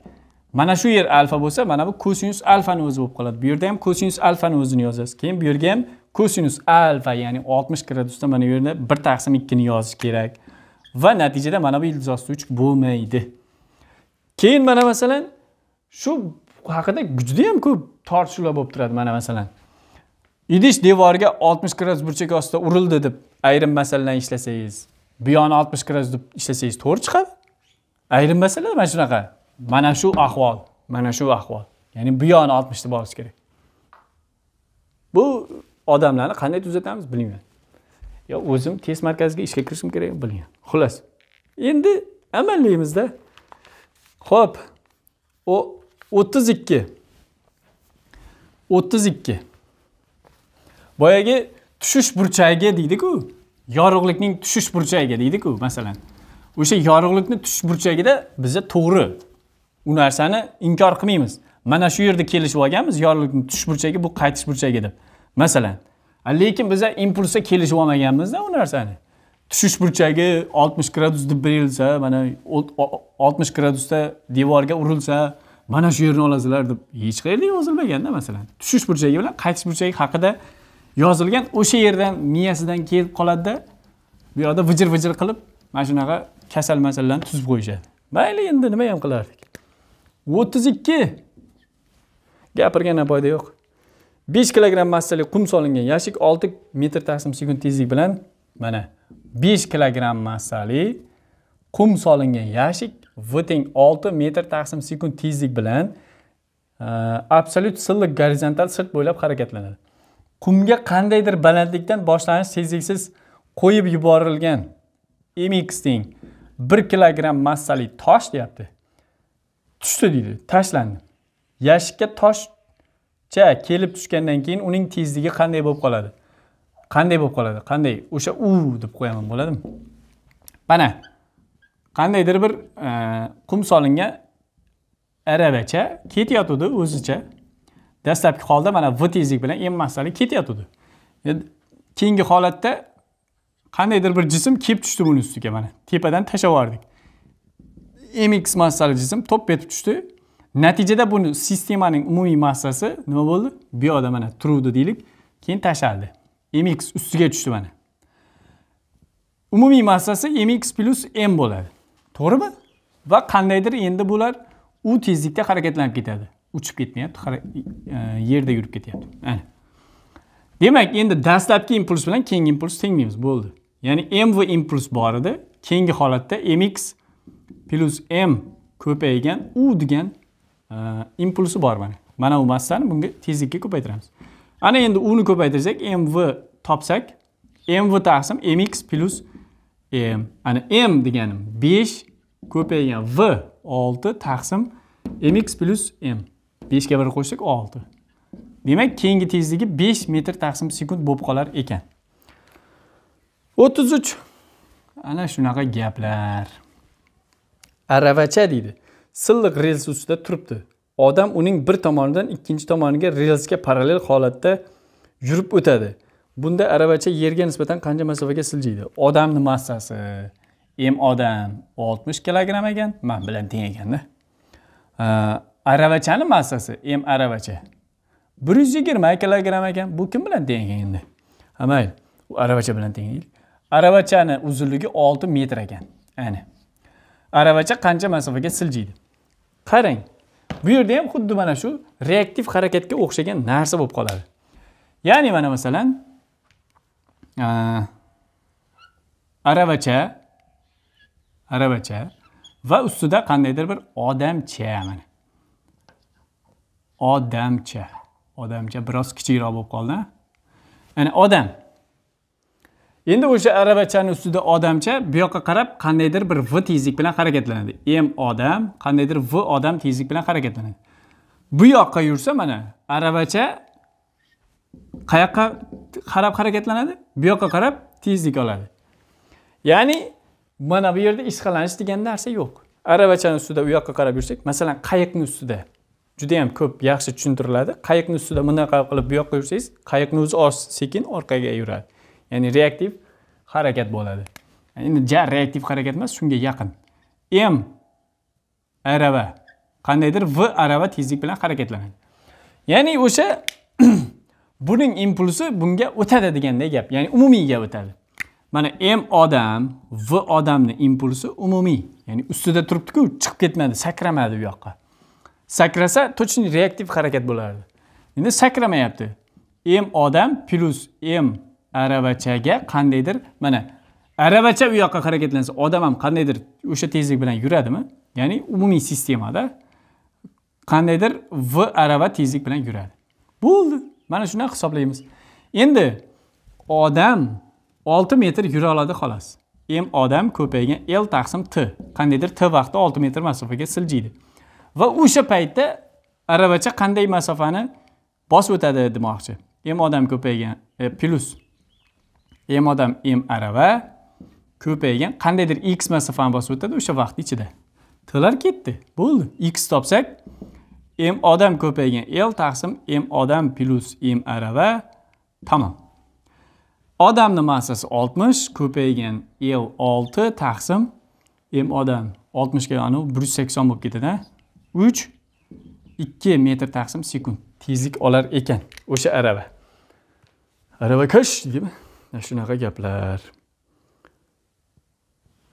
Speaker 1: mana shu yer alfa bo'lsa mana bu kosinus alfani o'zi bo'lib qoladi bu yerda ham kosinus alfani o'zini yozasiz keyin bu yerga ham kosinus alfa ya'ni 60 gradusda mana bu yerda 1 taqsim 2 ni yozish kerak va natijada mana bu osti 3 bo'lmaydi keyin mana masalan shu haqida judayam ham ko'p tortishuvlar bo'lib turadi mana masalan idish devoriga 60 gradus burchak ostida urildi deb ayrim masalalarni ishlasangiz bu yoni 60 gradus deb ishlasangiz to'g'ri chiqadi ayrim masalalar mana shunaqa mana shu ahvol mana shu ahvol ya'ni bu yoni 60 deb olish kerak bu odamlarni qanday tuzatamiz bilmayman yo o'zim test markaziga ishga kirishim kerak bilgan xullas endi amallaymizda ho'p o'ttiz ikki o'ttiz ikki boyagi tushish burchagi deydi-ku. Yorug'likning tushish burchagi deydi-ku, masalan. O'sha yorug'likni tushish burchagida biza to'g'ri u narsani inkor qilmaymiz. Mana shu yerda kelishib olganmiz, yorug'likning tushish burchagi bu qaytish burchagi deb. Masalan, lekin biza impulsga kelishib olmaganmizda u narsani. tushish burchagi 60 gradus deb berilsa, mana 60 gradusda devorga urilsa, mana shu yerni olasizlar deb hech qayerda yozilmaganda masalan. Tushish burchagi bilan qaytish burchagi haqida yozilgan o'sha yerdan miyasidan kelib qoladida bu yoqda vijir vijir qilib mana shunaqa kasal masalalarni tuzib qo'yishadi mayli endi nima ham qilardik o'ttiz ikki gapirgandan foyda yo'q besh kilogramm massali qum solingan yashik olti metr taqsim sekund tezlik bilan mana besh kilogramm massali qum solingan yashik v teng olti metr taqsim sekund tezlik bilan absolyut silliq gorizontal sirt bo'ylab harakatlanadi qumga qandaydir balandlikdan boshlanish seziksiz qo'yib yuborilgan mx teng bir kilogramm massali tosh deyapti tushdi deydi tashlandi yashikka toshcha kelib tushgandan keyin uning tezligi qanday bo'lib qoladi qanday bo'lib qoladi qanday o'sha u deb qo'yaman bo'ladimi mana qandaydir bir e, qum solingan aravacha ketayotgandi o'zicha dastlabki holda mana v tezlik bilan emmassalik ketyotgandi endi keyingi holatda qandaydir bir jism kelib tushdi buni ustiga mana tepadan tashlab yubordik mx massali jism to'p etib tushdi natijada buni sistemaning umumiy massasi nima bo'ldi bu yoqda mana turuvdi deylik keyin tashlandi mx ustiga tushdi mana umumiy massasi mx plyus m bo'ladi to'g'rimi va qandaydir endi bular u tezlikda harakatlanib ketadi uchib ketmayapti e, yerda yurib ketyapti ana demak endi dastlabki impuls bilan keyingi impuls tengmaymiz bo'ldi ya'ni mv impuls bor edi keyingi holatda mx plyus m ko'paygan u degan e, impulsi bor mana mana bu massani bunga tezlikka ko'paytiramiz ana endi uni ko'paytirsak mv topsak mv taqsim mx plyus m ana m deganim besh ko'paygan v 6 taqsim mx plyus m 5 ga 1 qo'shsak 6. demak keyingi tezligi 5 metr taqsim sekund bo'lib qolar ekan 33. ana shunaqa gaplar aravacha deydi silliq rels ustida turibdi odam uning bir tomonidan ikkinchi tomoniga relsga parallel holatda yurib o'tadi bunda aravacha yerga nisbatan qancha masofaga siljiydi Odamning massasi m odam 60 kg ekan men bilan teng ekanda aravachani massasi m aravacha bir yuz yigirma kilogramm ekan bu kim bilan teng endi ha mayli u aravacha bilan teng aravachani uzunligi olti metr ekan ana aravacha qancha masofaga siljiydi qarang bu yerda ham xuddi mana shu reaktiv harakatga o'xshagan narsa bo'lib qoladi ya'ni mana masalan aravacha aravacha va ustida qandaydir bir odamcha mana odamcha odamcha biroz kichikroq bo'lib qoldi ya'ni odam endi o'sha aravachani ustida odamcha bu yoqqa qarab qandaydir bir v tezlik bilan harakatlanadi m odam qandaydir v odam tezlik bilan harakatlanadi bu yoqqa yursa mana aravacha qayoqqa qarab harakatlanadi bu yoqqa qarab tezlik oladi ya'ni mana bu yerda ishqalanish degan narsa yo'q aravachani ustida u yoqqa qarab yursak masalan qayiqni ustida juda yam ko'p yaxshi tushuntiriladi qayiqni ustida bunaqa qilib bu yoqqa yursangiz qayiqni o'zi oz sekin orqaga yuradi ya'ni reaktiv harakat bo'ladi endi ja reaktiv harakat emas shunga yaqin m arava qandaydir v arava tezlik bilan harakatlanadi ya'ni o'sha buning impulsi bunga o'tadi deganday gap ya'ni umumiyga o'tadi mana m odam v odamni impulsi umumiy ya'ni ustida turibdiku chiqib ketmadi sakramadi bu yoqqa sakrasa точно reaktiv harakat bo'lardi endi sakramayapti m odam plyus m aravachaga qandaydir mana aravacha u yoqqa harakatlansa odam ham qandaydir o'sha tezlik bilan yuradimi ya'ni umumiy sistemada qandaydir v arava tezlik bilan yuradi bo'ldi mana shunaqa hisoblaymiz endi odam 6 metr yura oladi xolos m odam ko'paygan l taqsim t qandaydir t vaqtda 6 metr masofaga siljiydi va o'sha paytda aravacha qanday masofani bosib o'tadi demoqchi m odam ko'paygan e, plyus m odam m arava ko'paygan qandaydir x masofani bosib o'tadi o'sha vaqt ichida tlar ketdi bo'ldi x topsak m odam ko'paygan l taqsim m odam plyus m arava tamom odamni massasi 60 ko'paygan l 6 taqsim m odam 60 ga yuz 180 bo'lib ketadi uch ikki metr taqsim sekund tezlik olar ekan o'sha arava aravakash deb shunaqa gaplar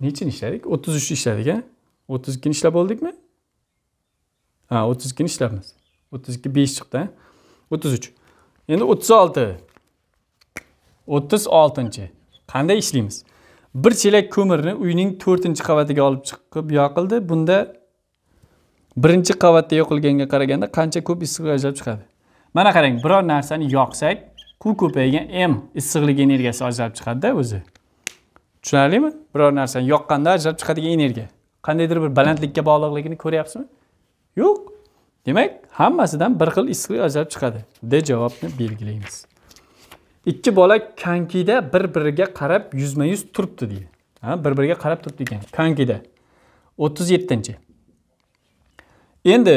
Speaker 1: nechini ishladik o'ttiz uchni ishladik a o'ttiz ikkini ishlab oldikmi ha o'ttiz ikkini ishlabmiz o'ttiz ikki besh chiqdi o'ttiz uch endi o'ttiz olti o'ttiz oltinchi qanday ishlaymiz bir chelak ko'mirni uyning to'rtinchi qavatiga olib chiqib yoqildi bunda birinchi qavatda yoqilganga qaraganda qancha ko'p issiq ajrab chiqadi mana qarang biror narsani yoqsak q ko'paygan m issiqlik energiyasi ajrab chiqadida o'zi tushunarlimi biror narsani yoqqanda ajrab chiqadigan energiya qandaydir bir balandlikka bog'liqligini ko'ryapsizmi yo'q demak hammasidan bir xil issiqlik ajrab chiqadi d javobni belgilaymiz ikki bola konkida bir biriga qarab yuzma yuz turibdi deydi bir biriga qarab turibdi ekan konkida o'ttiz yettinchi endi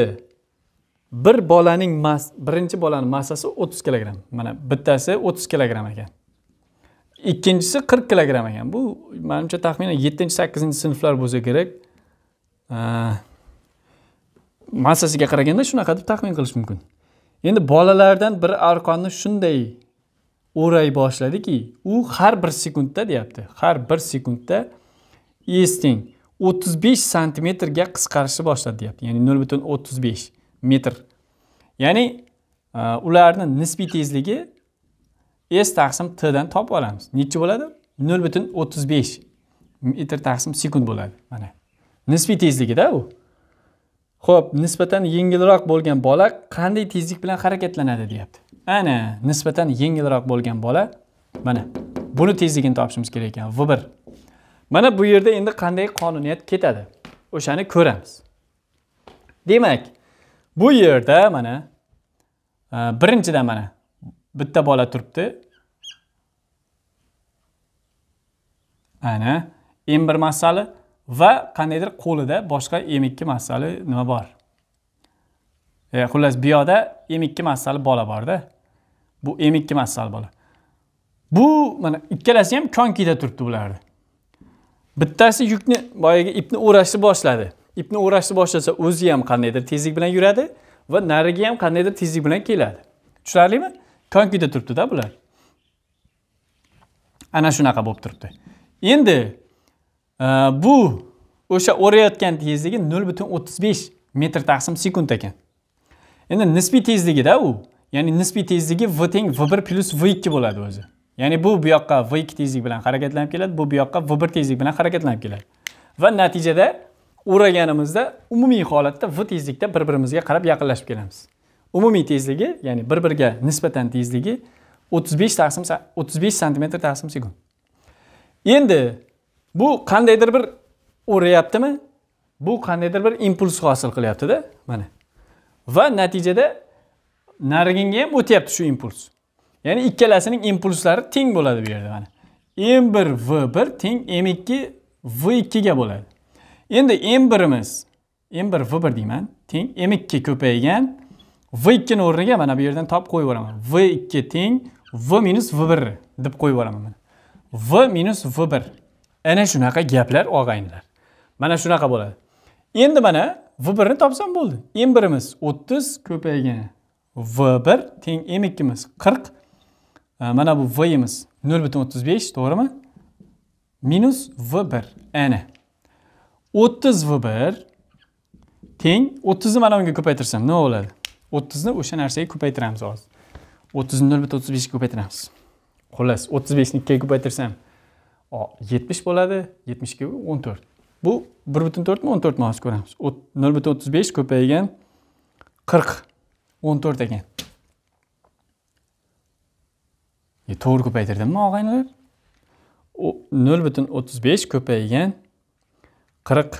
Speaker 1: bir bolaning mas birinchi bolani massasi o'ttiz kilogramm mana bittasi o'ttiz kilogramm ekan ikkinchisi qirq kilogramm ekan bu manimcha taxminan yettinchi sakkizinchi sinflar bo'lsa kerak massasiga qaraganda shunaqa deb taxmin qilish mumkin endi bolalardan bir arqonni shunday o'ray boshladiki u har bir sekundda deyapti har bir sekundda esting 35 besh santimetrga qisqarishni boshladi deyapti ya'ni nol butun o'ttiz besh metr ya'ni e, ularni nisbiy tezligi s taqsim t dan topib olamiz nechi bo'ladi nol butun o'ttiz besh metr taqsim sekund bo'ladi mana nisbiy tezligida u ho'p nisbatan yengilroq bo'lgan bola qanday tezlik bilan harakatlanadi deyapti ana nisbatan yengilroq bo'lgan bola mana buni tezligini topishimiz kerak ekan v bir mana bu yerda endi qanday qonuniyat ketadi o'shani ko'ramiz demak bu yerda mana e, birinchidan mana bitta bola turibdi ana m bir massali va qandaydir qo'lida boshqa m ikki massali nima bor e, xullas bu yoqda m ikki massali bola borda bu m ikki massali bola bu mana ikkalasi ham konkida turibdi bularni bittasi yukni boyagi ipni o'rashni boshladi ipni o'rashni boshlasa o'zi ham qandaydir tezlik bilan yuradi va nariga ham qandaydir tezlik bilan keladi tushunarlimi konkida turibdida bular ana shunaqa bo'lib turibdi endi e, bu o'sha o'rayotgan tezligi nol butun o'ttiz besh metr taqsim sekund ekan endi nisbiy tezligida u ya'ni nisbiy tezligi v teng v bir plyus v ikki bo'ladi o'zi ya'ni bu bu yoqqa v 2 tezlik bilan harakatlanib keladi bu bu yoqqa v 1 tezlik bilan harakatlanib keladi va natijada o'raganimizda umumiy holatda v tezlikda bir birimizga qarab yaqinlashib kelamiz umumiy tezligi ya'ni bir biriga nisbatan tezligi 35 taqsim 35 santimetr taqsim sekund endi bu qandaydir bir o'rayaptimi bu qandaydir bir impuls hosil qilyaptida mana va natijada nariginga ham o'tyapti shu impuls Ya'ni ikkalasining impulslari teng bo'ladi bu yerda mana. M1 V1 teng M2 V2 ga bo'ladi. Endi M1 imiz M1 V1 deyman, teng M2 ko'paygan V2 ni o'rniga mana bu yerdan topib qo'yib yuboraman. V2 teng V-V1 minus deb qo'yib yuboraman mana. V-V1. Ana shunaqa gaplar og'aynilar. Mana shunaqa bo'ladi. Endi mana V1 ni topsam bo'ldi. M1imiz 30 ko'paygan V1 teng M2imiz 40 Э, mana bu vimiz nol butun o'ttiz besh to'g'rimi minus v bir ana o'ttiz v bir teng o'ttizni mana bunga ko'paytirsam nima bo'ladi o'ttizni o'sha narsaga ko'paytiramiz hozir o'ttizni nol butun o'ttiz beshga ko'paytiramiz xullas o'ttiz beshni ikkiga ko'paytirsam yetmish bo'ladi yetmish ikki o'n to'rt bu bir butun to'rtmi o'n to'rtmi hozir ko'ramiz nol butun o'ttiz besh ko'paygan qirq o'n to'rt ekan e, to'g'ri ko'paytirdimmi og'aynilar nol butun o'ttiz besh ko'paygan qirq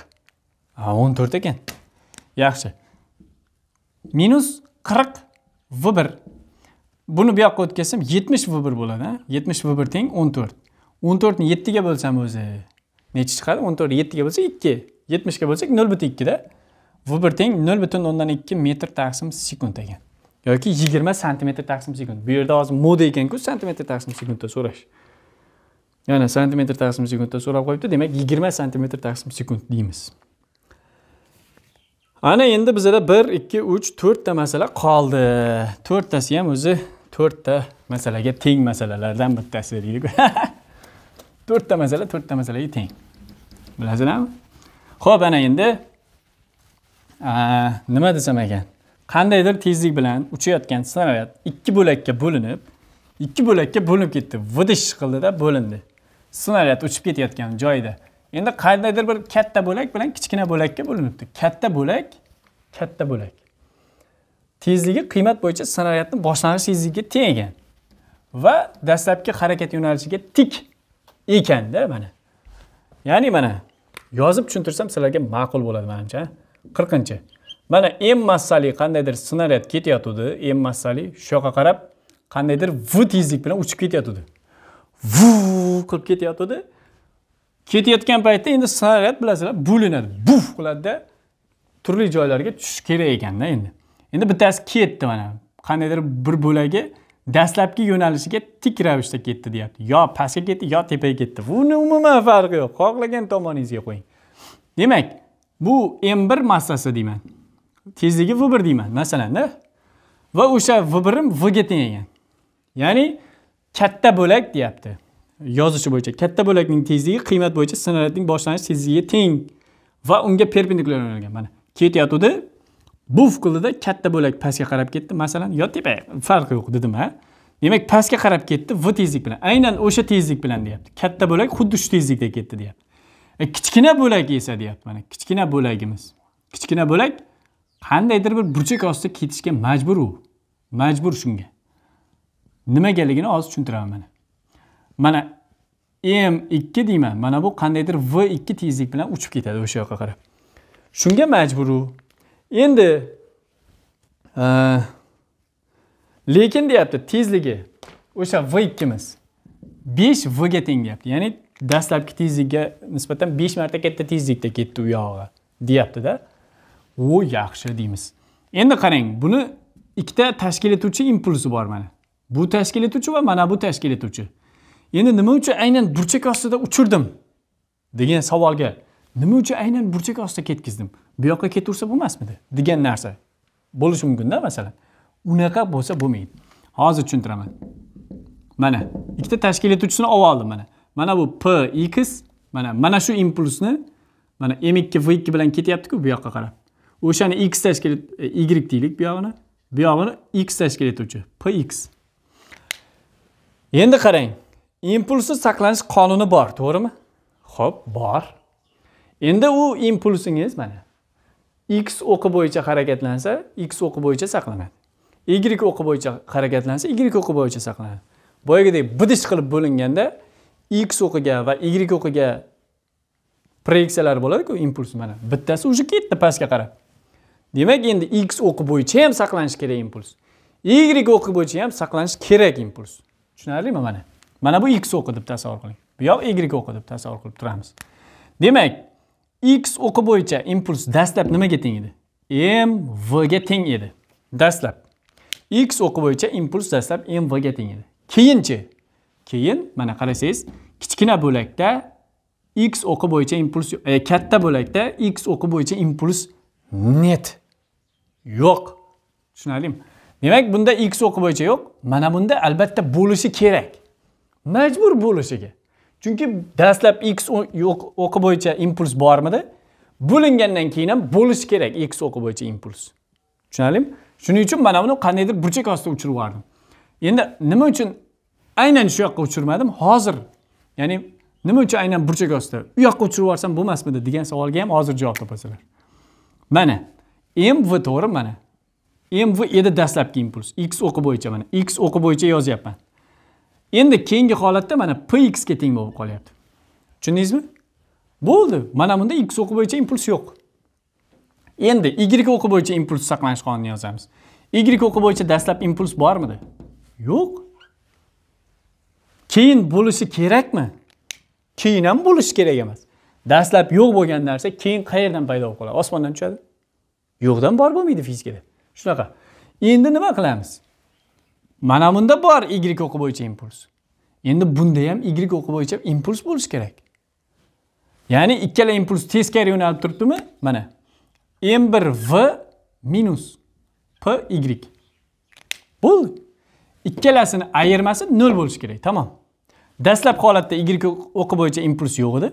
Speaker 1: o'n to'rt ekan yaxshi minus qirq v bir buni bu yoqqa o'tkazsam yetmish v bir bo'ladi yetmish v bir teng o'n to'rt o'n to'rtni yettiga bo'lsam o'zi necha chiqadi o'n to'rt yettiga bo'lsa ikki yetmishga bo'lsak nol butun ikkida v bir teng nol butun o'ndan ikki metr taqsim sekund ekan yoki yigirma santimetr taqsim sekund bu yerda hozir moda ekanku santimetr taqsim sekundda so'rash yana santimetr taqsim sekundda so'rab qo'yibdi demak yigirma santimetr taqsim sekund deymiz ana endi bizada bir ikki uch to'rtta masala qoldi to'rttasi ham o'zi to'rtta masalaga teng masalalardan bittasi deydiku to'rtta masala to'rtta masalaga teng bilasizlarmi ho'p ana endi nima desam ekan qandaydir tezlik bilan uchayotgan snaryad ikki bo'lakka bo'linib ikki bo'lakka bo'linib ketdi vidish qildida bo'lindi snaryad uchib ketayotgan joyida endi qandaydir bir katta bo'lak bilan kichkina bo'lakka bo'linibdi katta bo'lak katta bo'lak tezligi qiymat bo'yicha snaryadni boshlang'ich tezligiga teng ekan va dastlabki harakat yo'nalishiga tik ekanda mana ya'ni mana yozib tushuntirsam sizlarga ma'qul bo'ladi manimcha qirqinchi mana massali qandaydir snaryad ketayotgandi massali shu yoqqa qarab qandaydir v tezlik bilan uchib ketayotgandi v qilib ketayotgandi ketayotgan paytda endi snaryad bilasizlar bo'linadi buf qiladida turli joylarga tushishi kerak ekanda endi endi bittasi ketdi mana qandaydir bir bo'lagi dastlabki yo'nalishiga tik ravishda ketdi deyapti yo pastga ketdi yo tepaga ketdi buni umuman farqi yo'q xohlagan tomoningizga qo'ying demak bu m1 massasi deyman tezligi v 1 deyman masalanda va o'sha v 1 v ga teng ekan ya'ni katta bo'lak deyapti yozishi bo'yicha katta bo'lakning tezligi qiymat bo'yicha snaryadning boshlanish tezligiga teng va unga perpendikulyar bo'lgan mana ketyotgandi bu uqlida katta bo'lak pastga qarab ketdi masalan yo tepaga farqi yo'q dedim a demak pastga qarab ketdi v tezlik bilan aynan o'sha tezlik bilan deyapti katta bo'lak xuddi shu tezlikda ketdi deyapti e, kichkina bo'lak esa deyapti mana kichkina bo'lagimiz kichkina bo'lak qandaydir bir burchak ostida ketishga majbur u majbur shunga nimagaligini hozir tushuntiraman mana mana e m ikki deyman mana bu qandaydir v ikki tezlik bilan uchib ketadi o'sha yoqqa qarab shunga majbur u endi e, lekin deyapti tezligi o'sha v ikkimiz besh ga teng deyapti ya'ni dastlabki tezlikka nisbatan besh marta katta tezlikda ketdi u yog'i deyaptida de. u yaxshi deymiz endi qarang buni ikkita tashkil etuvchi impulsi bor mana bu tashkil etuvchi va mana bu tashkil etuvchi endi nima uchun aynan burchak ostida uchirdim degan savolga nima uchun aynan burchak ostida ketkizdim bu yoqqa ketaversa bo'lmasmidi degan narsa bo'lishi mumkinda masalan unaqa bo'lsa bo'lmaydi hozir tushuntiraman mana ikkita tashkil etuvchisini olib oldim mana mana bu px mana mana shu impulsni mana m2 v2 bilan ketyaptiku bu yoqqa qarab o'shani x tashkil e, y deylik bu yog'ini bu yog'ini x tashkil etuvchi px endi qarang impulsni saqlanish qonuni bor to'g'rimi ho'p bor endi u impulsingiz mana x o'qi bo'yicha harakatlansa x o'qi bo'yicha saqlanadi y o'qi bo'yicha harakatlansa y o'qi bo'yicha saqlanadi boyagidek bidish qilib bo'linganda x o'qiga va y o'qiga proyeksiyalar bo'ladiku impuls mana bittasi уже ketdi pastga qarab demak endi x o'qi bo'yicha ham saqlanishi kerak impuls y o'qi bo'yicha ham saqlanishi kerak impuls tushunarlimi mana mana bu x o'qi deb tasavvur qiling bu yoq y o'qi deb tasavvur qilib turamiz demak x o'qi bo'yicha impuls dastlab nimaga teng edi m v ga teng edi dastlab x o'qi bo'yicha impuls dastlab m v ga teng edi keyinchi keyin mana qarasangiz kichkina bo'lakda x o'qi bo'yicha impuls e, katta bo'lakda x o'qi bo'yicha impuls net yo'q tushunarlimi demak bunda x o'qi bo'yicha yo'q mana bunda albatta bo'lishi kerak majbur bo'lishiga chunki dastlab x yo'q o'qi bo'yicha impuls bormidi bo'lingandan keyin ham bo'lishi kerak x o'qi bo'yicha impuls tushunarlimi shuning uchun mana buni qandaydir burchak ostida uchirib yubordim endi nima uchun aynan shu yoqqa uchirmadim hozir ya'ni nima uchun aynan burchak ostida u yoqqa uchirib yuborsam bo'lmasmidi degan savolga ham hozir javob topasizlar mana mv to'g'ri mana mv edi dastlabki impuls x o'qi bo'yicha mana x o'qi bo'yicha yozyapman endi keyingi holatda mana px ga teng bo'lib qolyapti tushundingizmi bo'ldi mana bunda x o'qi bo'yicha impuls yo'q endi y o'qi bo'yicha impuls saqlanish qonunini yozamiz y o'qi bo'yicha dastlab impuls bormidi yo'q keyin bo'lishi kerakmi keyin ham bo'lishi kerak emas dastlab yo'q bo'lgan narsa keyin qayerdan paydo bo'lib qoladi osmondan tushadi yo'qdan bor bo'lmaydi fizikada shunaqa endi nima qilamiz mana bunda bor y o'qi bo'yicha impuls endi bunda ham y o'qi bo'yicha impuls bo'lishi kerak ya'ni ikkala impuls teskari yo'nalib turibdimi mana m bir v minus p y bo'ldi ikkalasini ayirmasi nol bo'lishi kerak tamom dastlabki holatda y o'qi bo'yicha impuls yo'q edi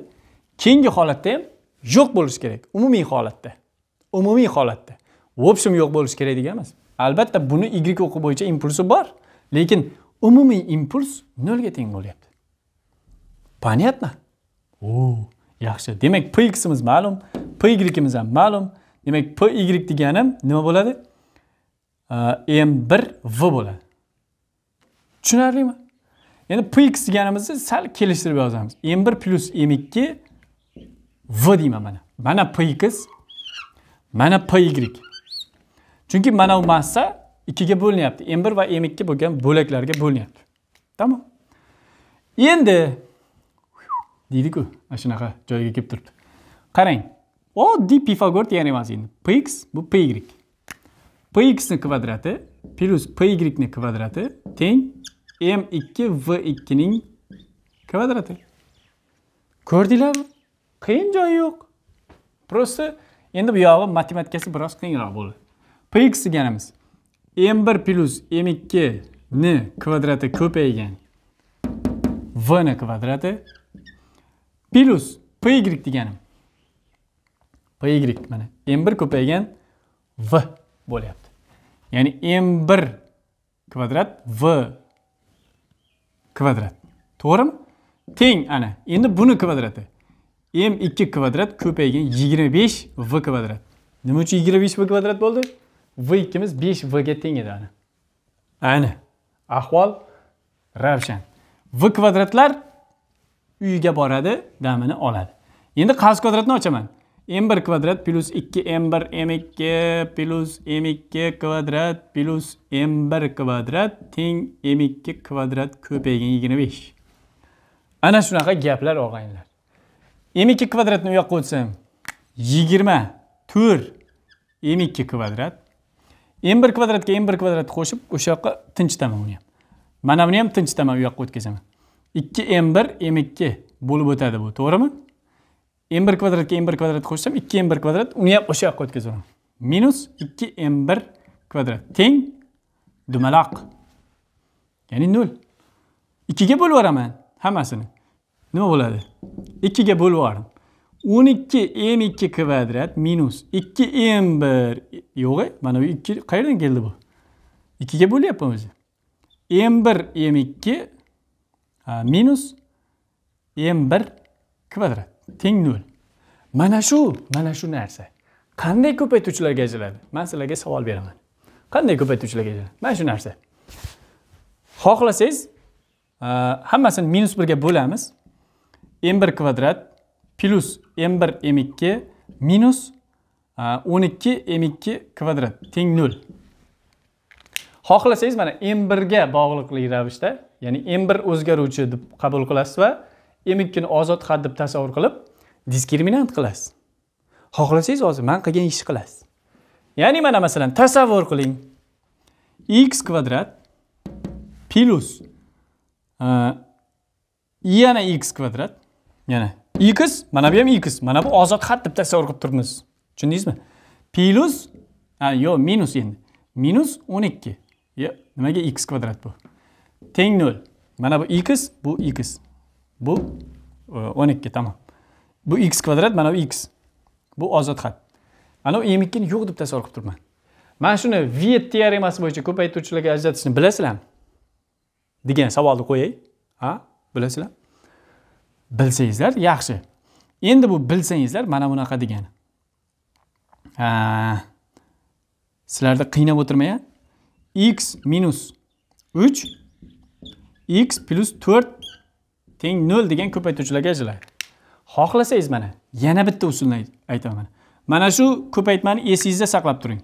Speaker 1: keyingi holatda ham yo'q bo'lishi kerak umumiy holatda umumiy holatda общем yo'q bo'lishi kerak degani emas albatta buni y o'qi bo'yicha impulsi bor lekin umumiy impuls nolga teng bo'lyapti понятно o yaxshi demak p ximiz ma'lum p yimiz ham ma'lum demak p y deganim nima bo'ladi m bir v bo'ladi tushunarlimi endi p x deganimizni sal kelishtirib yozamiz m bir plyus m ikki v deyman mana mana p x mana p y chunki mana bu massa ikkiga bo'linyapti m bir va m ikki bo'lgan bo'laklarga bo'linyapti tamom endi deydiku mana shunaqa joyiga kelib turibdi qarang oddiy pifagor teoremasi endi px bu py px ni kvadrati plyus py ni kvadrati teng m2 v2 ning kvadrati ko'rdinglarmi qiyin joyi yo'q просто endi bu yog'i matematikasi biroz qiyinroq bo'ldi px deganimiz m 1 m 2 ni kvadrati ko'paygan v ni kvadrati plus py deganim py mana m 1 ko'paygan v bo'lyapti ya'ni m 1 kvadrat v kvadrat to'g'rimi teng ana endi buni kvadrati m2 kvadrat ko'paygan 25 v kvadrat nima uchun 25 v kvadrat bo'ldi v ikkimiz 5 v ga teng edi ana ana ahvol ravshan v kvadratlar uyiga boradi damini oladi endi qaz kvadratni ochaman m1 kvadrat plyus 2 m1 m2 plyus m2 kvadrat plyus m1 kvadrat teng m2 kvadrat ko'paygan 25 ana shunaqa gaplar og'aynilar M2 22 kvadratni u yoqqa o'tsam 24 2 kvadrat m1 kvadratga m1 kvadratni qo'shib o'sha yoqqa tinchitaman uni ham mana buni ham tinchitaman u yoqqa o'tkazaman 2 m1 m2 bo'lib o'tadi bu to'g'rimi m1 kvadratga m1 kvadrat qo'shsam 2 m1 kvadrat uni ham o'sha yoqqa o'tkazaman minus 2 m1 kvadrat teng dumaloq ya'ni nol ikkiga bo'lib yuboraman hammasini nima bo'ladi ikkiga bo'lib yubordim o'n ikki m ikki kvadrat minus ikki m bir yo'q mana bu ikki qayerdan keldi bu ikkiga bo'lyapmi o'zi m bir m ikki minus m bir kvadrat teng nol mana shu mana shu narsa qanday ko'paytuvchilarga ajraladi man sizlarga savol beraman qanday ko'paytuvchilarga ajraladi mana shu narsa xohlasangiz hammasini minus birga bo'lamiz m1 kvadrat plus m1 m2 minus 12 m2 kvadrat teng 0. Xohlasangiz mana m1 ga bog'liqli ravishda, ya'ni m1 o'zgaruvchi deb qabul qilasiz va m2 ni ozod xat deb tasavvur qilib diskriminant qilasiz. Xohlasangiz hozir men qilgan ishni qilasiz. Ya'ni mana masalan tasavvur qiling. x kvadrat plus yana x kvadrat yana x mana bu ham x mana bu ozod xat deb tasavvur qilib turibmiz tushundingizmi plyus yo'q minus endi minus o'n ikki nimaga x kvadrat bu teng nol mana bu x bu x bu e, o'n ikki tamom bu x kvadrat mana bu x bu ozod xat mana bu m ikkini yo'q deb tasavvur qilib turibman mana shuni viet teoremasi bo'yicha ko'paytiruvchilarga ajratishni bilasizlarmi degan savolni qo'yay ha bilasizlarmi bilsangizlar yaxshi endi bu bilsangizlar mana bunaqa degani sizlarni qiynab o'tirmay x minus uch x plyus to'rt teng nol degan ko'paytiruvchilarga ajraladi xohlasangiz mana yana bitta usulni aytaman mana mana shu ko'paytmani esingizda saqlab turing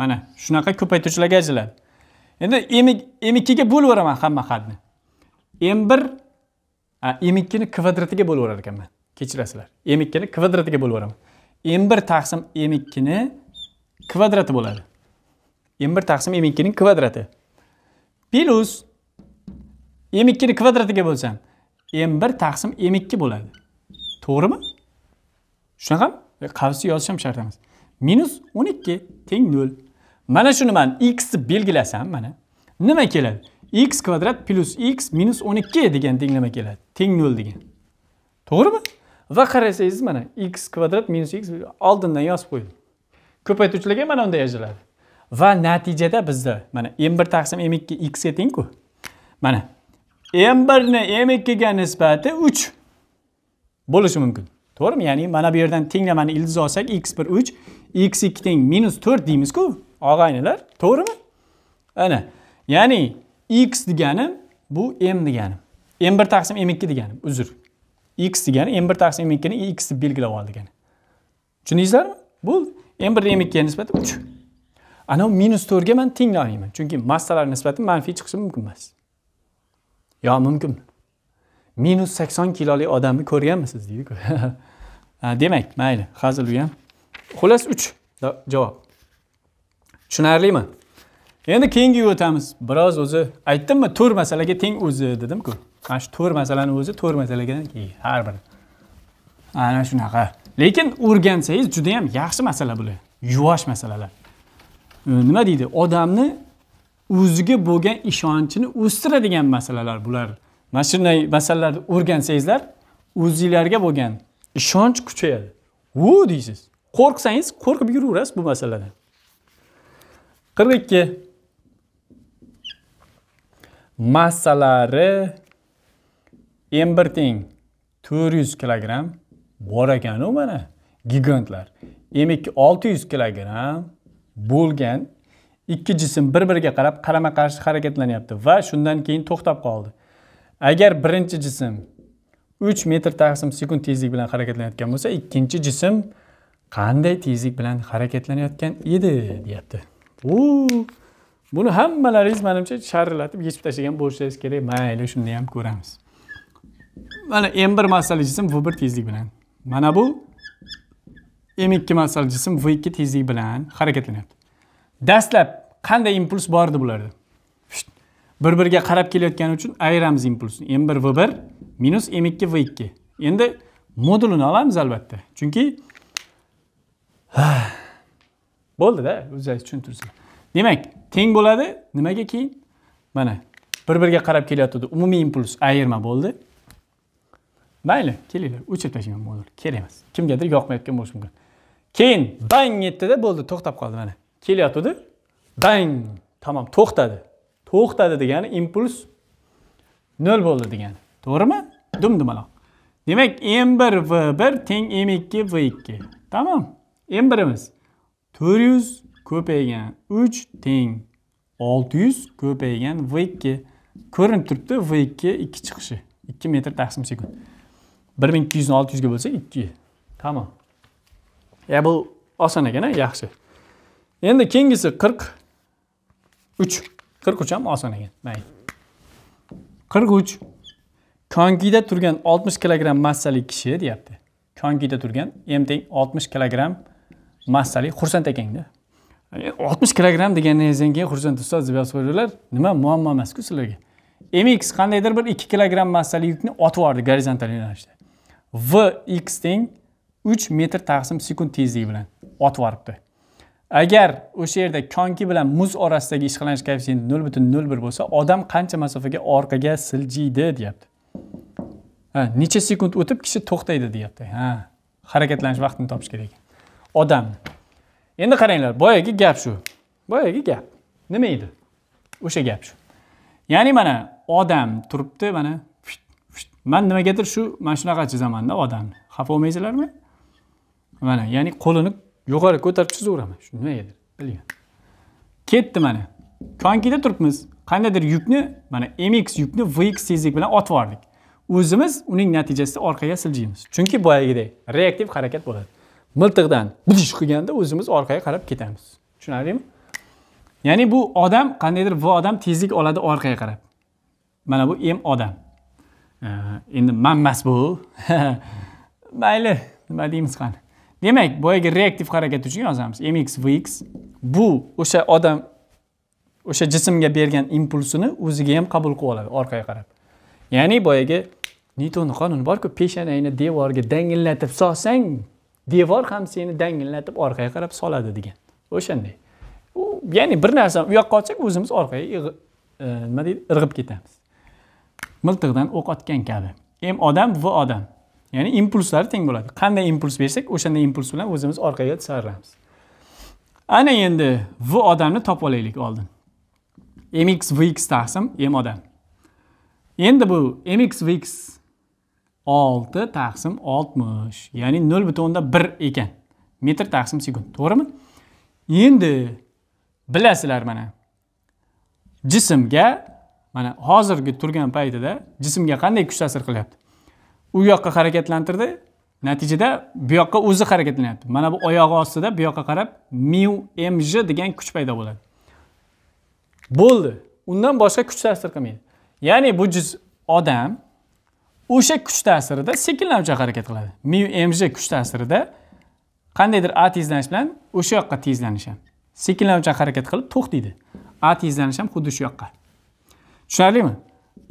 Speaker 1: mana shunaqa ko'paytiruvchilarga ajraladi endi m ikkiga bo'lib yuboraman hamma xatni m bir m ikkini kvadratiga bo'lib yuborar ekanman kechirasizlar m ikkini kvadratiga bo'lib yuboraman m bir taqsim m ikkini kvadrati bo'ladi m bir taqsim m ikkining kvadrati plyus m ikkini kvadratiga bo'lsam m bir taqsim m ikki bo'ladi to'g'rimi shunaqami e, qavsi yozish ham shart emas minus o'n ikki teng nol mana shuni man x belgilasam mana nima keladi x kvadrat plus x minus 12 degan tenglama keladi teng 0 degan to'g'rimi va qarasangiz mana x kvadrat minus x oldindan yozib qo'ydim ko'paytuvchilarga mana bunday yoziladi va natijada bizda mana m bir taqsim m ikki xga tengku mana m birni m ikkiga nisbati uch bo'lishi mumkin to'g'rimi ya'ni mana bu yerdan tenglamani ildiz olsak x bir uch x ikki teng minus to'rt deymizku og'aynilar to'g'rimi ana ya'ni x degani bu m degani m1 taqsim m2 degani uzr x degani m1 taqsim m2 ni x deb belgilab ol degani tushundingizlarmi bu m1 m2 ga nisbati 3 Ana u 4 ga men teng olmayman chunki massalar nisbati manfiy chiqishi mumkin emas yo mumkin minus 80 kilolik odamni ko'rganmisiz deydiku demak mayli hazil u ham xullas 3 javob tushunarlimi endi keyingiga o'tamiz biroz o'zi aytdimmi to'rt masalaga teng o'zi dedimku mana shu to'rt masalani o'zi to'rt masalaga keyin har biri ana shunaqa lekin o'rgansangiz judayam yaxshi masala bular yuvosh masalalar nima deydi odamni o'ziga bo'lgan ishonchini o'stiradigan masalalar bular mana shunday masalalarni o'rgansangizlar o'zinglarga bo'lgan ishonch kuchayadi u deysiz qo'rqsangiz qo'rqib yuraverasiz bu masaladan qirq ikki massalari m 1 teng to'rt yuz kilogramm bor ekanu mana gigantlar m 2 olti yuz kilogramm bo'lgan ikki jism bir biriga qarab qarama qarshi harakatlanyapti va shundan keyin to'xtab qoldi agar birinchi jism uch metr taqsim sekund tezlik bilan harakatlanayotgan bo'lsa ikkinchi jism qanday tezlik bilan harakatlanayotgan edi deyapti buni hammalaringiz manimcha sharillatib yechib tashlagan bo'lishingiz kerak mayli shuni ham ko'ramiz mana m bir massali jism v bir tezlik bilan mana bu m ikki massali jism v ikki tezlik bilan harakatlanyapti dastlab qanday impuls bor edi bularda bir biriga qarab kelayotgani uchun ayiramiz impulsni m bir v bir minus m ikki v ikki endi modulini olamiz albatta chunki bo'ldida o'zingiz tushuntirsiz demak teng bo'ladi nimaga keyin mana bir biriga qarab kelayotgandi umumiy impuls ayirma bo'ldi mayli kelinglar o'chirib tashlanglar bo'ldi kerak emas kimgadir yoqmayotgan bo'lishi mumkin keyin bang etdida bo'ldi to'xtab qoldi mana kelayotgandi bang tamom to'xtadi to'xtadi degani impuls nol bo'ldi degani to'g'rimi dum dumaloq demak m1 v1 teng m2 v2 tamom m1imiz to'rt ko'paygan 3 teng 600 ko'paygan v2 ko'rinib turibdi v2 2 chiqishi 2 metr taqsim sekund 1200 ni 600 ga bo'lsa 2 tamom ya bu oson ekan yaxshi endi keyingisi 43 43 ham oson ekan mayli 43 konkida turgan 60 kilogramm massali kishi deyapti konkida turgan m teng 60 kilogramm massali xursand ekanda oltmish kilogramm deganingizdan keyin xursand ustoz deb yozib qo'ydilar nima muammo emasku sizlarga mx qandaydir bir ikki kilogramm massali yukni otib yubordi gorizontal yo'nalishda vx teng uch metr taqsim sekund tezligi bilan otib yuboribdi agar o'sha yerda konki bilan muz orasidagi ishqalanish koeffitsiyenti nol butun nol bir bo'lsa odam qancha masofaga orqaga siljiydi deyapti ha necha sekund o'tib kishi to'xtaydi deyapti ha harakatlanish vaqtini topish kerak odam endi qaranglar boyagi gap shu boyagi gap nima edi o'sha gap shu ya'ni mana odam turibdi mana man nimagadir shu mana shunaqa chizamanda odamni xafa bo'lmaysizlarmi mana ya'ni qo'lini yuqori ko'tarib chizaveraman shu nimagadir bilgan ketdi mana konkida turibmiz qandaydir yukni mana mx yukni vx tezlik bilan otib yubordik o'zimiz uning natijasida orqaga siljiymiz chunki boyagidek reaktiv harakat bo'ladi miltiqdan bish qilganda o'zimiz orqaga qarab ketamiz tushunarlimi ya'ni bu odam qandaydir bu odam tezlik oladi orqaga qarab mana bu em odam endi man emas bu mayli nima deymiz qani demak boyagi reaktiv harakat uchun yozamiz mx vx bu o'sha odam o'sha jismga bergan impulsini o'ziga ham qabul qilib oladi orqaga qarab ya'ni boyagi nitoni qonuni borku peshanangni devorga dangillatib solsang devor ham seni dangillatib orqaga qarab soladi degan o'shanday ya'ni bir narsa u yoqqa otsak o'zimiz orqaga e, nima deydi irg'ib ketamiz miltiqdan o'q otgan kabi m odam v odam ya'ni impulslari teng bo'ladi qanday impuls bersak o'shanday impuls bilan o'zimiz orqaga tisarramiz ana endi v odamni topib olaylik oldin mx vx taqsim m odam endi bu mx vx olti taqsim oltmish ya'ni nol butun o'nda bir ekan metr taqsim sekund to'g'rimi endi bilasizlar mana jismga mana hozirgi turgan paytida jismga qanday kuch ta'sir qilyapti u yoqqa harakatlantirdi natijada bu yoqqa o'zi harakatlanyapti mana bu oyog'i ostida bu yoqqa qarab miu mj degan kuch paydo bo'ladi bo'ldi undan boshqa kuch ta'sir qilmaydi ya'ni bu jiz odam o'sha kuch ta'sirida sekinlamchi harakat qiladi mu mj kuch ta'sirida qandaydir a tezlanish bilan o'sha yoqqa tezlanish ham sekinlamchi harakat qilib to'xtaydi a tezlanish ham xuddi shu yoqqa tushunarlimi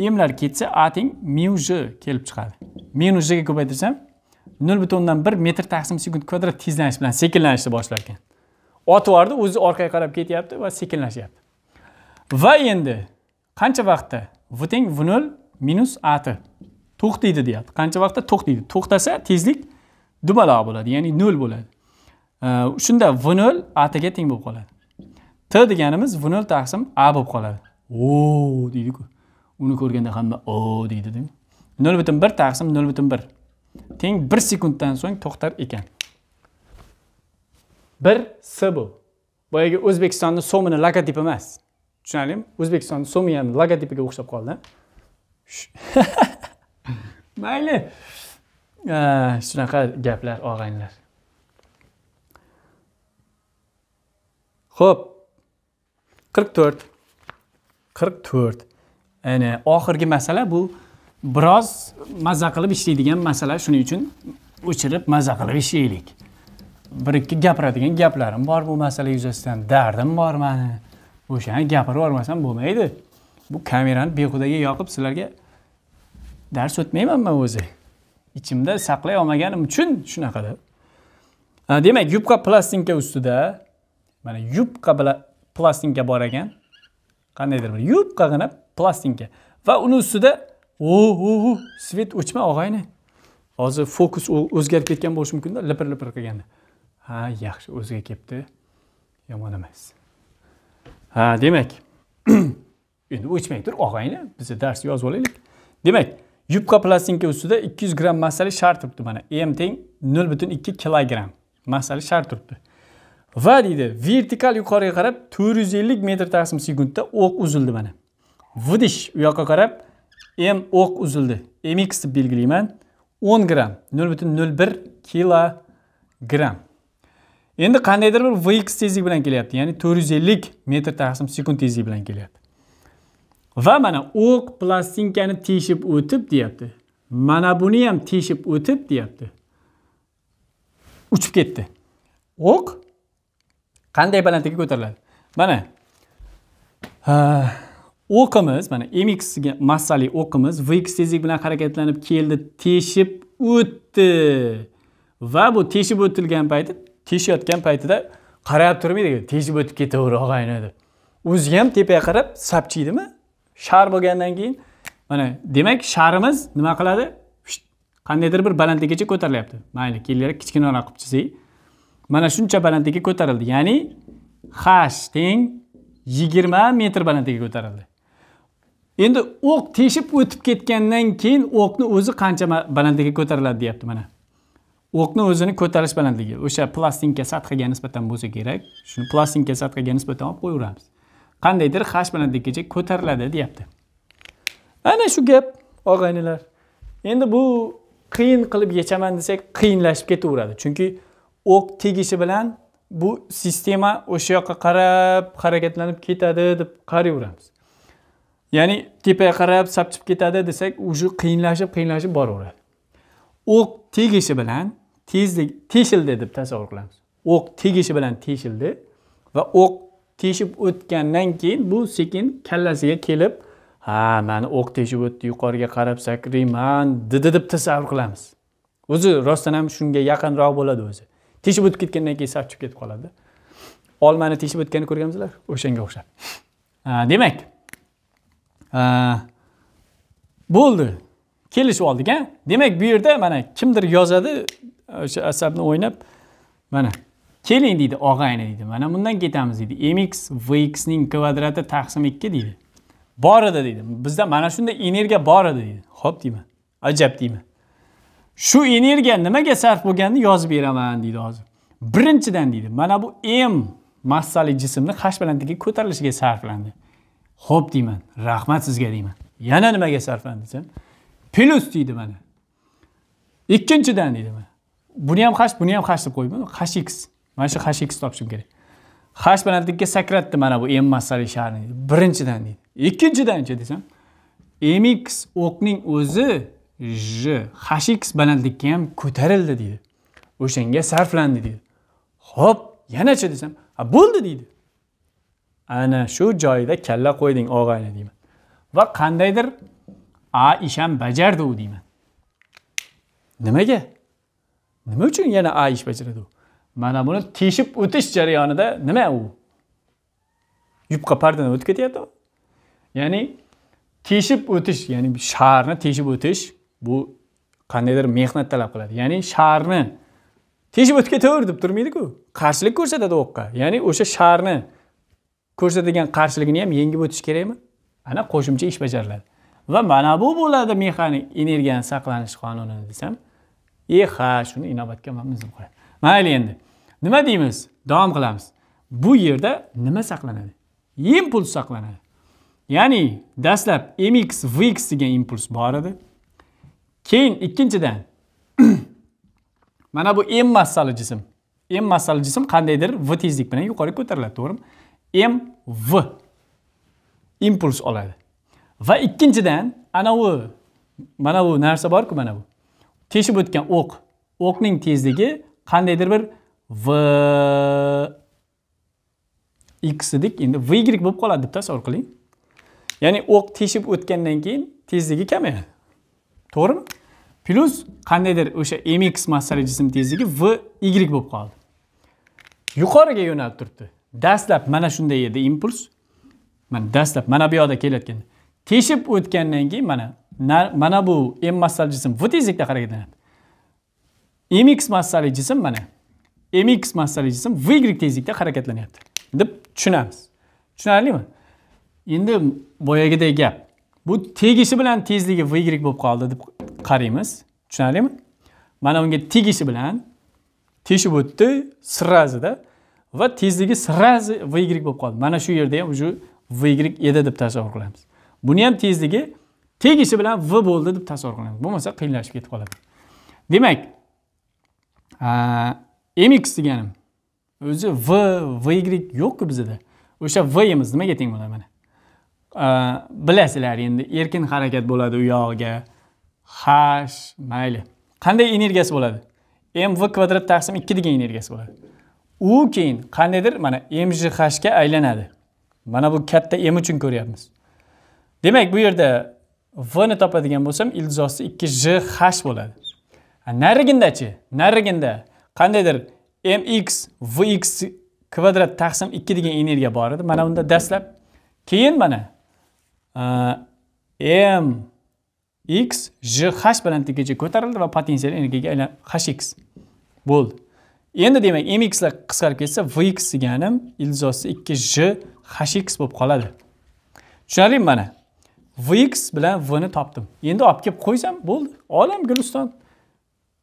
Speaker 1: emlar ketsa a teng mu j kelib chiqadi minu jga ko'paytirsam nol butun o'ndan bir metr taqsim sekund kvadrat tezlanish bilan sekinlanishni boshlar ekan otib yubordi o'zi orqaga qarab ketyapti va sekinlashyapti va endi qancha vaqtda v teng v nol minus a t to'xtaydi deyapti qancha vaqtda to'xtaydi to'xtasa tezlik dumaloq bo'ladi ya'ni nol bo'ladi shunda v nol ataga teng bo'lib qoladi t deganimiz v nol taqsim a bo'lib qoladi o deydiku uni ko'rganda hamma o deydi nol butun bir taqsim nol butun bir teng bir sekunddan so'ng to'xtar ekan bir s bu boyagi o'zbekistonni so'mini logotipi emas tushunarlimi o'zbekistonni so'mi ham logotipiga o'xshab qoldi mayli shunaqa gaplar og'aynlar ho'p qirq to'rt qirq to'rt ya'ni oxirgi masala bu biroz maza qilib ishlaydigan masala shuning uchun o'chirib maza qilib ishlaylik bir ikki gapiradigan gaplarim bor bu masala yuzasidan dardim bor mani o'shani gapirib yubormasam bo'lmaydi bu kamerani behudaga yoqib sizlarga dars o'tmaymanman o'zi ichimda saqlay olmaganim uchun shunaqa deb demak yupqa plastinka ustida mana yupqa plastinka bor ekan qandaydir bir yupqagina plastinka va uni ustida o oh, oh, oh, svet o'chma og'ayni hozir fokus o'zgarib ketgan bo'lishi mumkinda lipir lipir qilganda ha yaxshi o'ziga kelibdi yomon emas ha demak endi o'chmay tur og'ayni biz dars yozib olaylik demak yupqa plastinka ustida 200 gramm massali shar turibdi mana m teng 0,2 kilogram massali shar turibdi va deydi vertikal yuqoriga qarab 450 metr taqsim sekundda o'q uzildi mana vidish u yoqqa qarab m o'q uzildi mx deb belgilayman 10 gramm 0,01 kilogram endi qandaydir bir vx tezlik bilan kelyapti ya'ni 450 metr taqsim sekund tezligi bilan kelyapti va mana o'q plastinkani teshib o'tib deyapti mana buni ham teshib o'tib deyapti uchib ketdi o'q qanday balandlikka ko'tariladi mana o'qimiz mana mx massali o'qimiz vx tezlik bilan harakatlanib keldi teshib o'tdi va bu teshib o'tilgan payti teshayotgan paytida qarab turmaydi teshib o'tib ketaver og'ayni deb o'zi ham tepaga qarab sapchiydimi shar bo'lgandan keyin mana demak sharimiz nima qiladi qandaydir bir balandlikgacha ko'tarilyapti mayli keyinroq kichkinaroq qilib chizay mana shuncha balandlikka ko'tarildi ya'ni h teng yigirma metr balandlikka ko'tarildi endi o'q teshib o'tib ketgandan keyin o'qni o'zi qancha balandlikka ko'tariladi deyapti mana o'qni o'zini ko'tarish balandligi o'sha plastinka sathiga nisbatan bo'lsa kerak shuni plastinka sathiga nisbatan olib qo'yaveramiz qandaydir xash balandlikkacha ko'tariladi deyapti ana shu gap og'aynilar. endi bu qiyin qilib yechaman desak qiyinlashib ketaveradi chunki o'q tegishi bilan bu sistema o'sha yoqqa qarab harakatlanib ketadi deb qarayveramiz ya'ni tepaga qarab sapchib ketadi desak уже qiyinlashib qiyinlashib boraveradi o'q tegishi bilan tezlik teshildi deb tasavvur qilamiz o'q tegishi bilan teshildi va o'q teshib o'tgandan keyin bu sekin kallasiga kelib ha mani o'q teshib o'tdi yuqoriga qarab sakrayman dedi deb tasavvur qilamiz o'zi rostdan ham shunga yaqinroq bo'ladi o'zi teshib o'tib ketgandan keyin sapchib ketib qoladi olmani teshib o'tganini ko'rganmisizlar o'shanga o'xshab demak bo'ldi kelishib oldik a demak bu yerda mana kimdir yozadi o'sha asabni o'ynab mana keling deydi og'ayni deydi mana bundan ketamiz deydi mx vx ning kvadrati taqsim ikki deydi bor edi deydi bizda mana shunday energiya bor edi deydi ho'p deyman ajab deyman shu energiya nimaga sarf bo'lganini yozib beraman deydi hozir birinchidan deydi mana bu m massali jismni qash balandlikka ko'tarilishiga sarflandi ho'p deyman rahmat sizga deyman yana nimaga sarflandi desam plyus deydi mana ikkinchidan deydi mana buni ham qash buni ham qash deb qo'yibman qash x mana shu hash x topishim kerak hash balandlikka sakratdi mana bu m massali sharni birinchidan deydi ikkinchidanchi desam mx o'qning o'zi j hash x balandlikka ham ko'tarildi deydi o'shanga sarflandi deydi ho'p yanachi desam bo'ldi deydi ana shu joyida kalla qo'yding og'ayni deyman va qandaydir a ish ham bajardi u deyman nimaga nima uchun yana a ish bajaradi u mana buni teshib o'tish jarayonida nima u yupqa pardani o'tib ketyapti ya'ni teshib o'tish ya'ni sharni teshib o'tish bu qandaydir mehnat talab qiladi ya'ni sharni teshib o'tib ketaver deb turmaydiku qarshilik ko'rsatadi o'qqa ya'ni o'sha sharni ko'rsatadigan qarshiligini ham yengib o'tish kerakmi ana qo'shimcha ish bajariladi va mana bu bo'ladi mexanik energiyani saqlanish qonuni desam e ha shuni inobatga man qo'yadi mayli endi nima deymiz davom qilamiz bu yerda nima saqlanadi impuls saqlanadi ya'ni dastlab mx vx degan impuls bor edi keyin ikkinchidan mana bu m massali jism m massali jism qandaydir v tezlik bilan yuqoriga ko'tariladi to'g'rimi m v impuls oladi va ikkinchidan anavi mana bu narsa borku mana bu teshib o'tgan o'q o'qning tezligi qandaydir bir v x dedik endi v y bo'lib qoladi deb tasavvur qiling ya'ni o'q teshib o'tgandan keyin tezligi kamayadi to'g'rimi plyus qandaydir o'sha mx massali jism tezligi v y bo'lib qoldi yuqoriga yo'nalib turibdi dastlab mana shunday edi impuls mana dastlab mana bu yoqda kelayotgan teshib o'tgandan keyin mana mana bu m massali jism v tezlikda harakatlanadi mx massali jism mana mx massali jism v tezlikda harakatlanyapti deb tushunamiz tushunarlimi endi boyagidek gap bu tegishi bilan tezligi v bo'lib qoldi deb qaraymiz tushunarlimi mana unga tegishi bilan teshib o'tdi srazida va tezligi srazi v bo'lib qoldi mana shu yerda ham уже v edi deb tasavvur qilamiz buni ham tezligi tegishi bilan v bo'ldi deb tasavvur qilamiz bo'lmasa qiyinlashib ketib qoladi demak mx deganim o'zi v vy yo'qku bizada o'sha vimiz nimaga teng bo'ladi mana bilasizlar endi erkin harakat bo'ladi u yog'iga hash mayli qanday energiyasi bo'ladi mv kvadrat taqsim ikki degan energiyasi bo'ladi u keyin qandaydir mana ga aylanadi mana bu katta m uchun ko'ryapmiz demak bu yerda v ni topadigan bo'lsam ildizosi ikki j h bo'ladi narigindachi nariginda qandaydir mx vx kvadrat taqsim 2 degan energiya bor edi mana unda dastlab keyin mana e, m x j h balandligigacha ko'tarildi va potensial energiyaga aylan hx bo'ldi endi demak lar qisqarib ketsa vx deganim ildizosi 2 j hx bo'lib qoladi tushunarlimi mana vx bilan vni topdim endi olib kelib qo'ysam bo'ldi olam guliston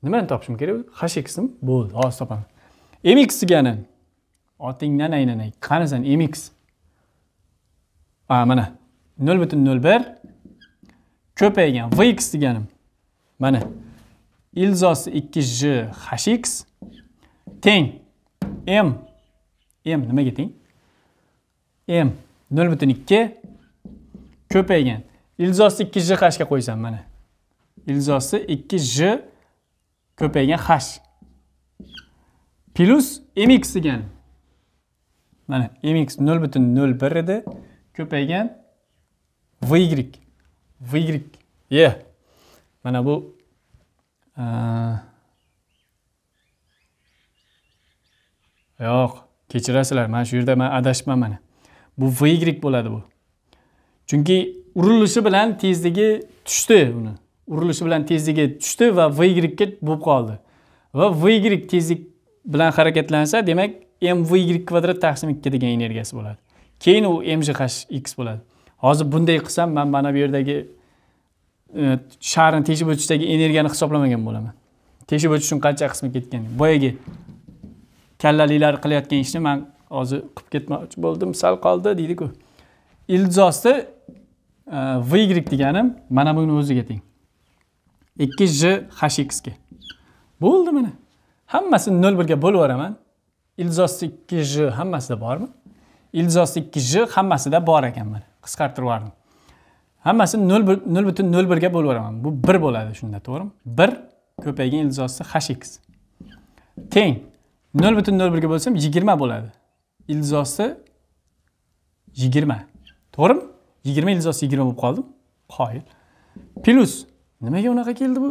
Speaker 1: nimani topishim kerak hashxim bo'ldi hozir topaman mx degani otingdan qani san mx a mana nol butun nol bir ko'paygan vx deganim mana ilzosi ikki j hx teng m m nimaga teng m nol butun ikki ko'paygan ilzosi ikki j hashga qo'ysam mana ilzosi ikki j ko'paygan hash plyus mx degan mana mx nol butun nol bir edi ko'paygan vy vy ye mana bu yo'q kechirasizlar mana shu yerda man adashibman mana bu vy bo'ladi bu chunki urilishi bilan tezligi tushdi uni urilishi bilan tezligi tushdi va v yga bo'lib qoldi va v tezlik bilan harakatlansa demak mv y kvadrat taqsim ikki degan energiyasi bo'ladi keyin u mjh x bo'ladi hozir bunday qilsam man mana bu yerdagi e, sharni teshib o'tishdagi energiyani hisoblamagan bo'laman teshib o'tish uchun qancha qismi ketgan boyagi kallaliklar qilayotgan ishni man hozir qilib ketmoqchi bo'ldim sal qoldi deydiku ildizosni e, v degani mana buni o'ziga teng ikki j h xga bo'ldi mana hammasini nol birga bo'lib yuboraman ilzos ikki j hammasida bormi ilzos ikki j hammasida bor ekan mana qisqartirib yubordim hammasini nol bir nol butun nol birga bo'lib yuboraman bu bir bo'ladi shunda to'g'rimi bir ko'paygan ilzosi h x teng nol butun nol birga bo'lsam yigirma bo'ladi ilzosi yigirma to'g'rimi yigirma ilzosi yigirma bo'lib qoldim qoyil plyus nimaga unaqa keldi bu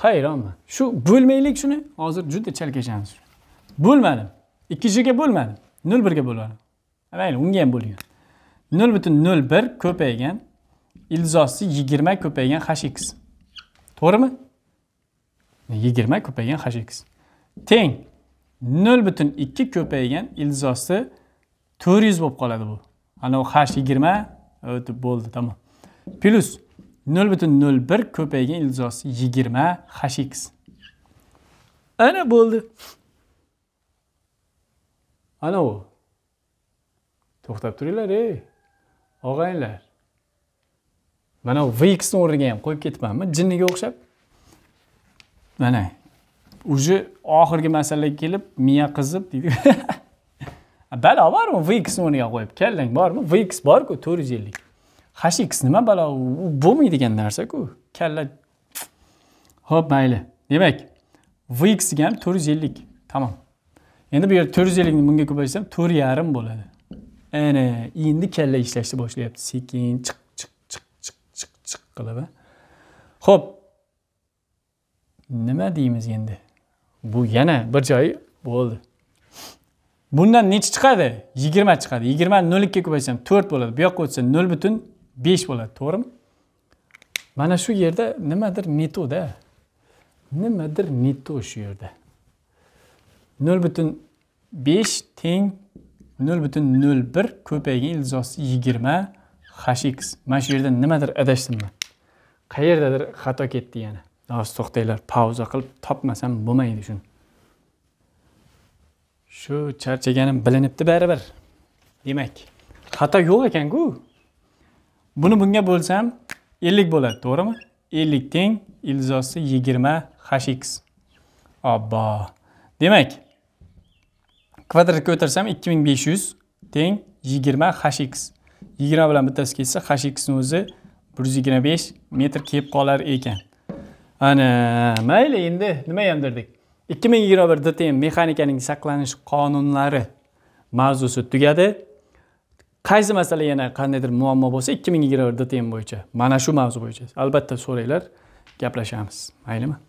Speaker 1: hayronman shu bo'lmaylik shuni hozir juda chalkashamiz bo'lmadim ikki jga bo'lmadim nol birga bo'lmadim mayli unga ham bo'lgan nol butun nol bir ko'paygan ildizosi yigirma ko'paygan h x to'g'rimi yigirma ko'paygan h x teng nol butun ikki ko'paygan ildizosi to'rt yuz bo'lib qoladi bu anavi h yigirma o'tib bo'ldi tamom plyus nol butun nol bir ko'paygan ildizosi yigirma x ana bo'ldi ana u to'xtab turinglar ey og'aynilar mana vxni o'rniga ham qo'yib ketmanmi jinniga o'xshab mana уже oxirgi masalaga kelib miya qizib deydi balo bormi vxni o'rniga qo'yib kallang bormi vx borku to'rt yuz ellik hashix nima balo u bo'lmaydigan narsaku kalla ho'p mayli demak vxga ham to'rt yuz ellik tamom endi bu yerda to'rt yuz ellikni bunga ko'paysam to'rt yarim bo'ladi ana endi kalla ishlashni boshlayapti sekin chiq chiq chiq chiq chiq chiq qilib ho'p nima deymiz endi bu yana bir joyi bo'ldi bundan necha chiqadi yigirma chiqadi yigirmani nollikka ko'paysam to'rt bo'ladi bu yoqqa o'tsa nol butun besh bo'ladi to'g'rimi mana shu yerda nimadir netoda nimadir neto shu yerda nol butun besh teng nol butun nol bir ko'paygan iltijosi yigirma hash x mana shu yerda nimadir adashdim qayerdadir xato ketdi yana hozir to'xtanglar pauza qilib topmasam bo'lmaydi shuni shu charchaganim bilinibdi baribir demak xato yo'q ekanku buni bunga bo'lsam 50 bo'ladi to'g'rimi 50 teng ilzosi 20 hx obbo demak kvadratga o'tirsam 2500 teng 20 hx 20 bilan bittasi ketsa hx ni o'zi 125 metr kelib qolar ekan ana mayli endi nima yondirdik 2021 DTM mexanikaning saqlanish qonunlari mavzusi tugadi qaysi masala yana qandaydir muammo bo'lsa ikki ming yigirma dtm bo'yicha mana shu mavzu bo'yicha albatta so'ranglar gaplashamiz maylimi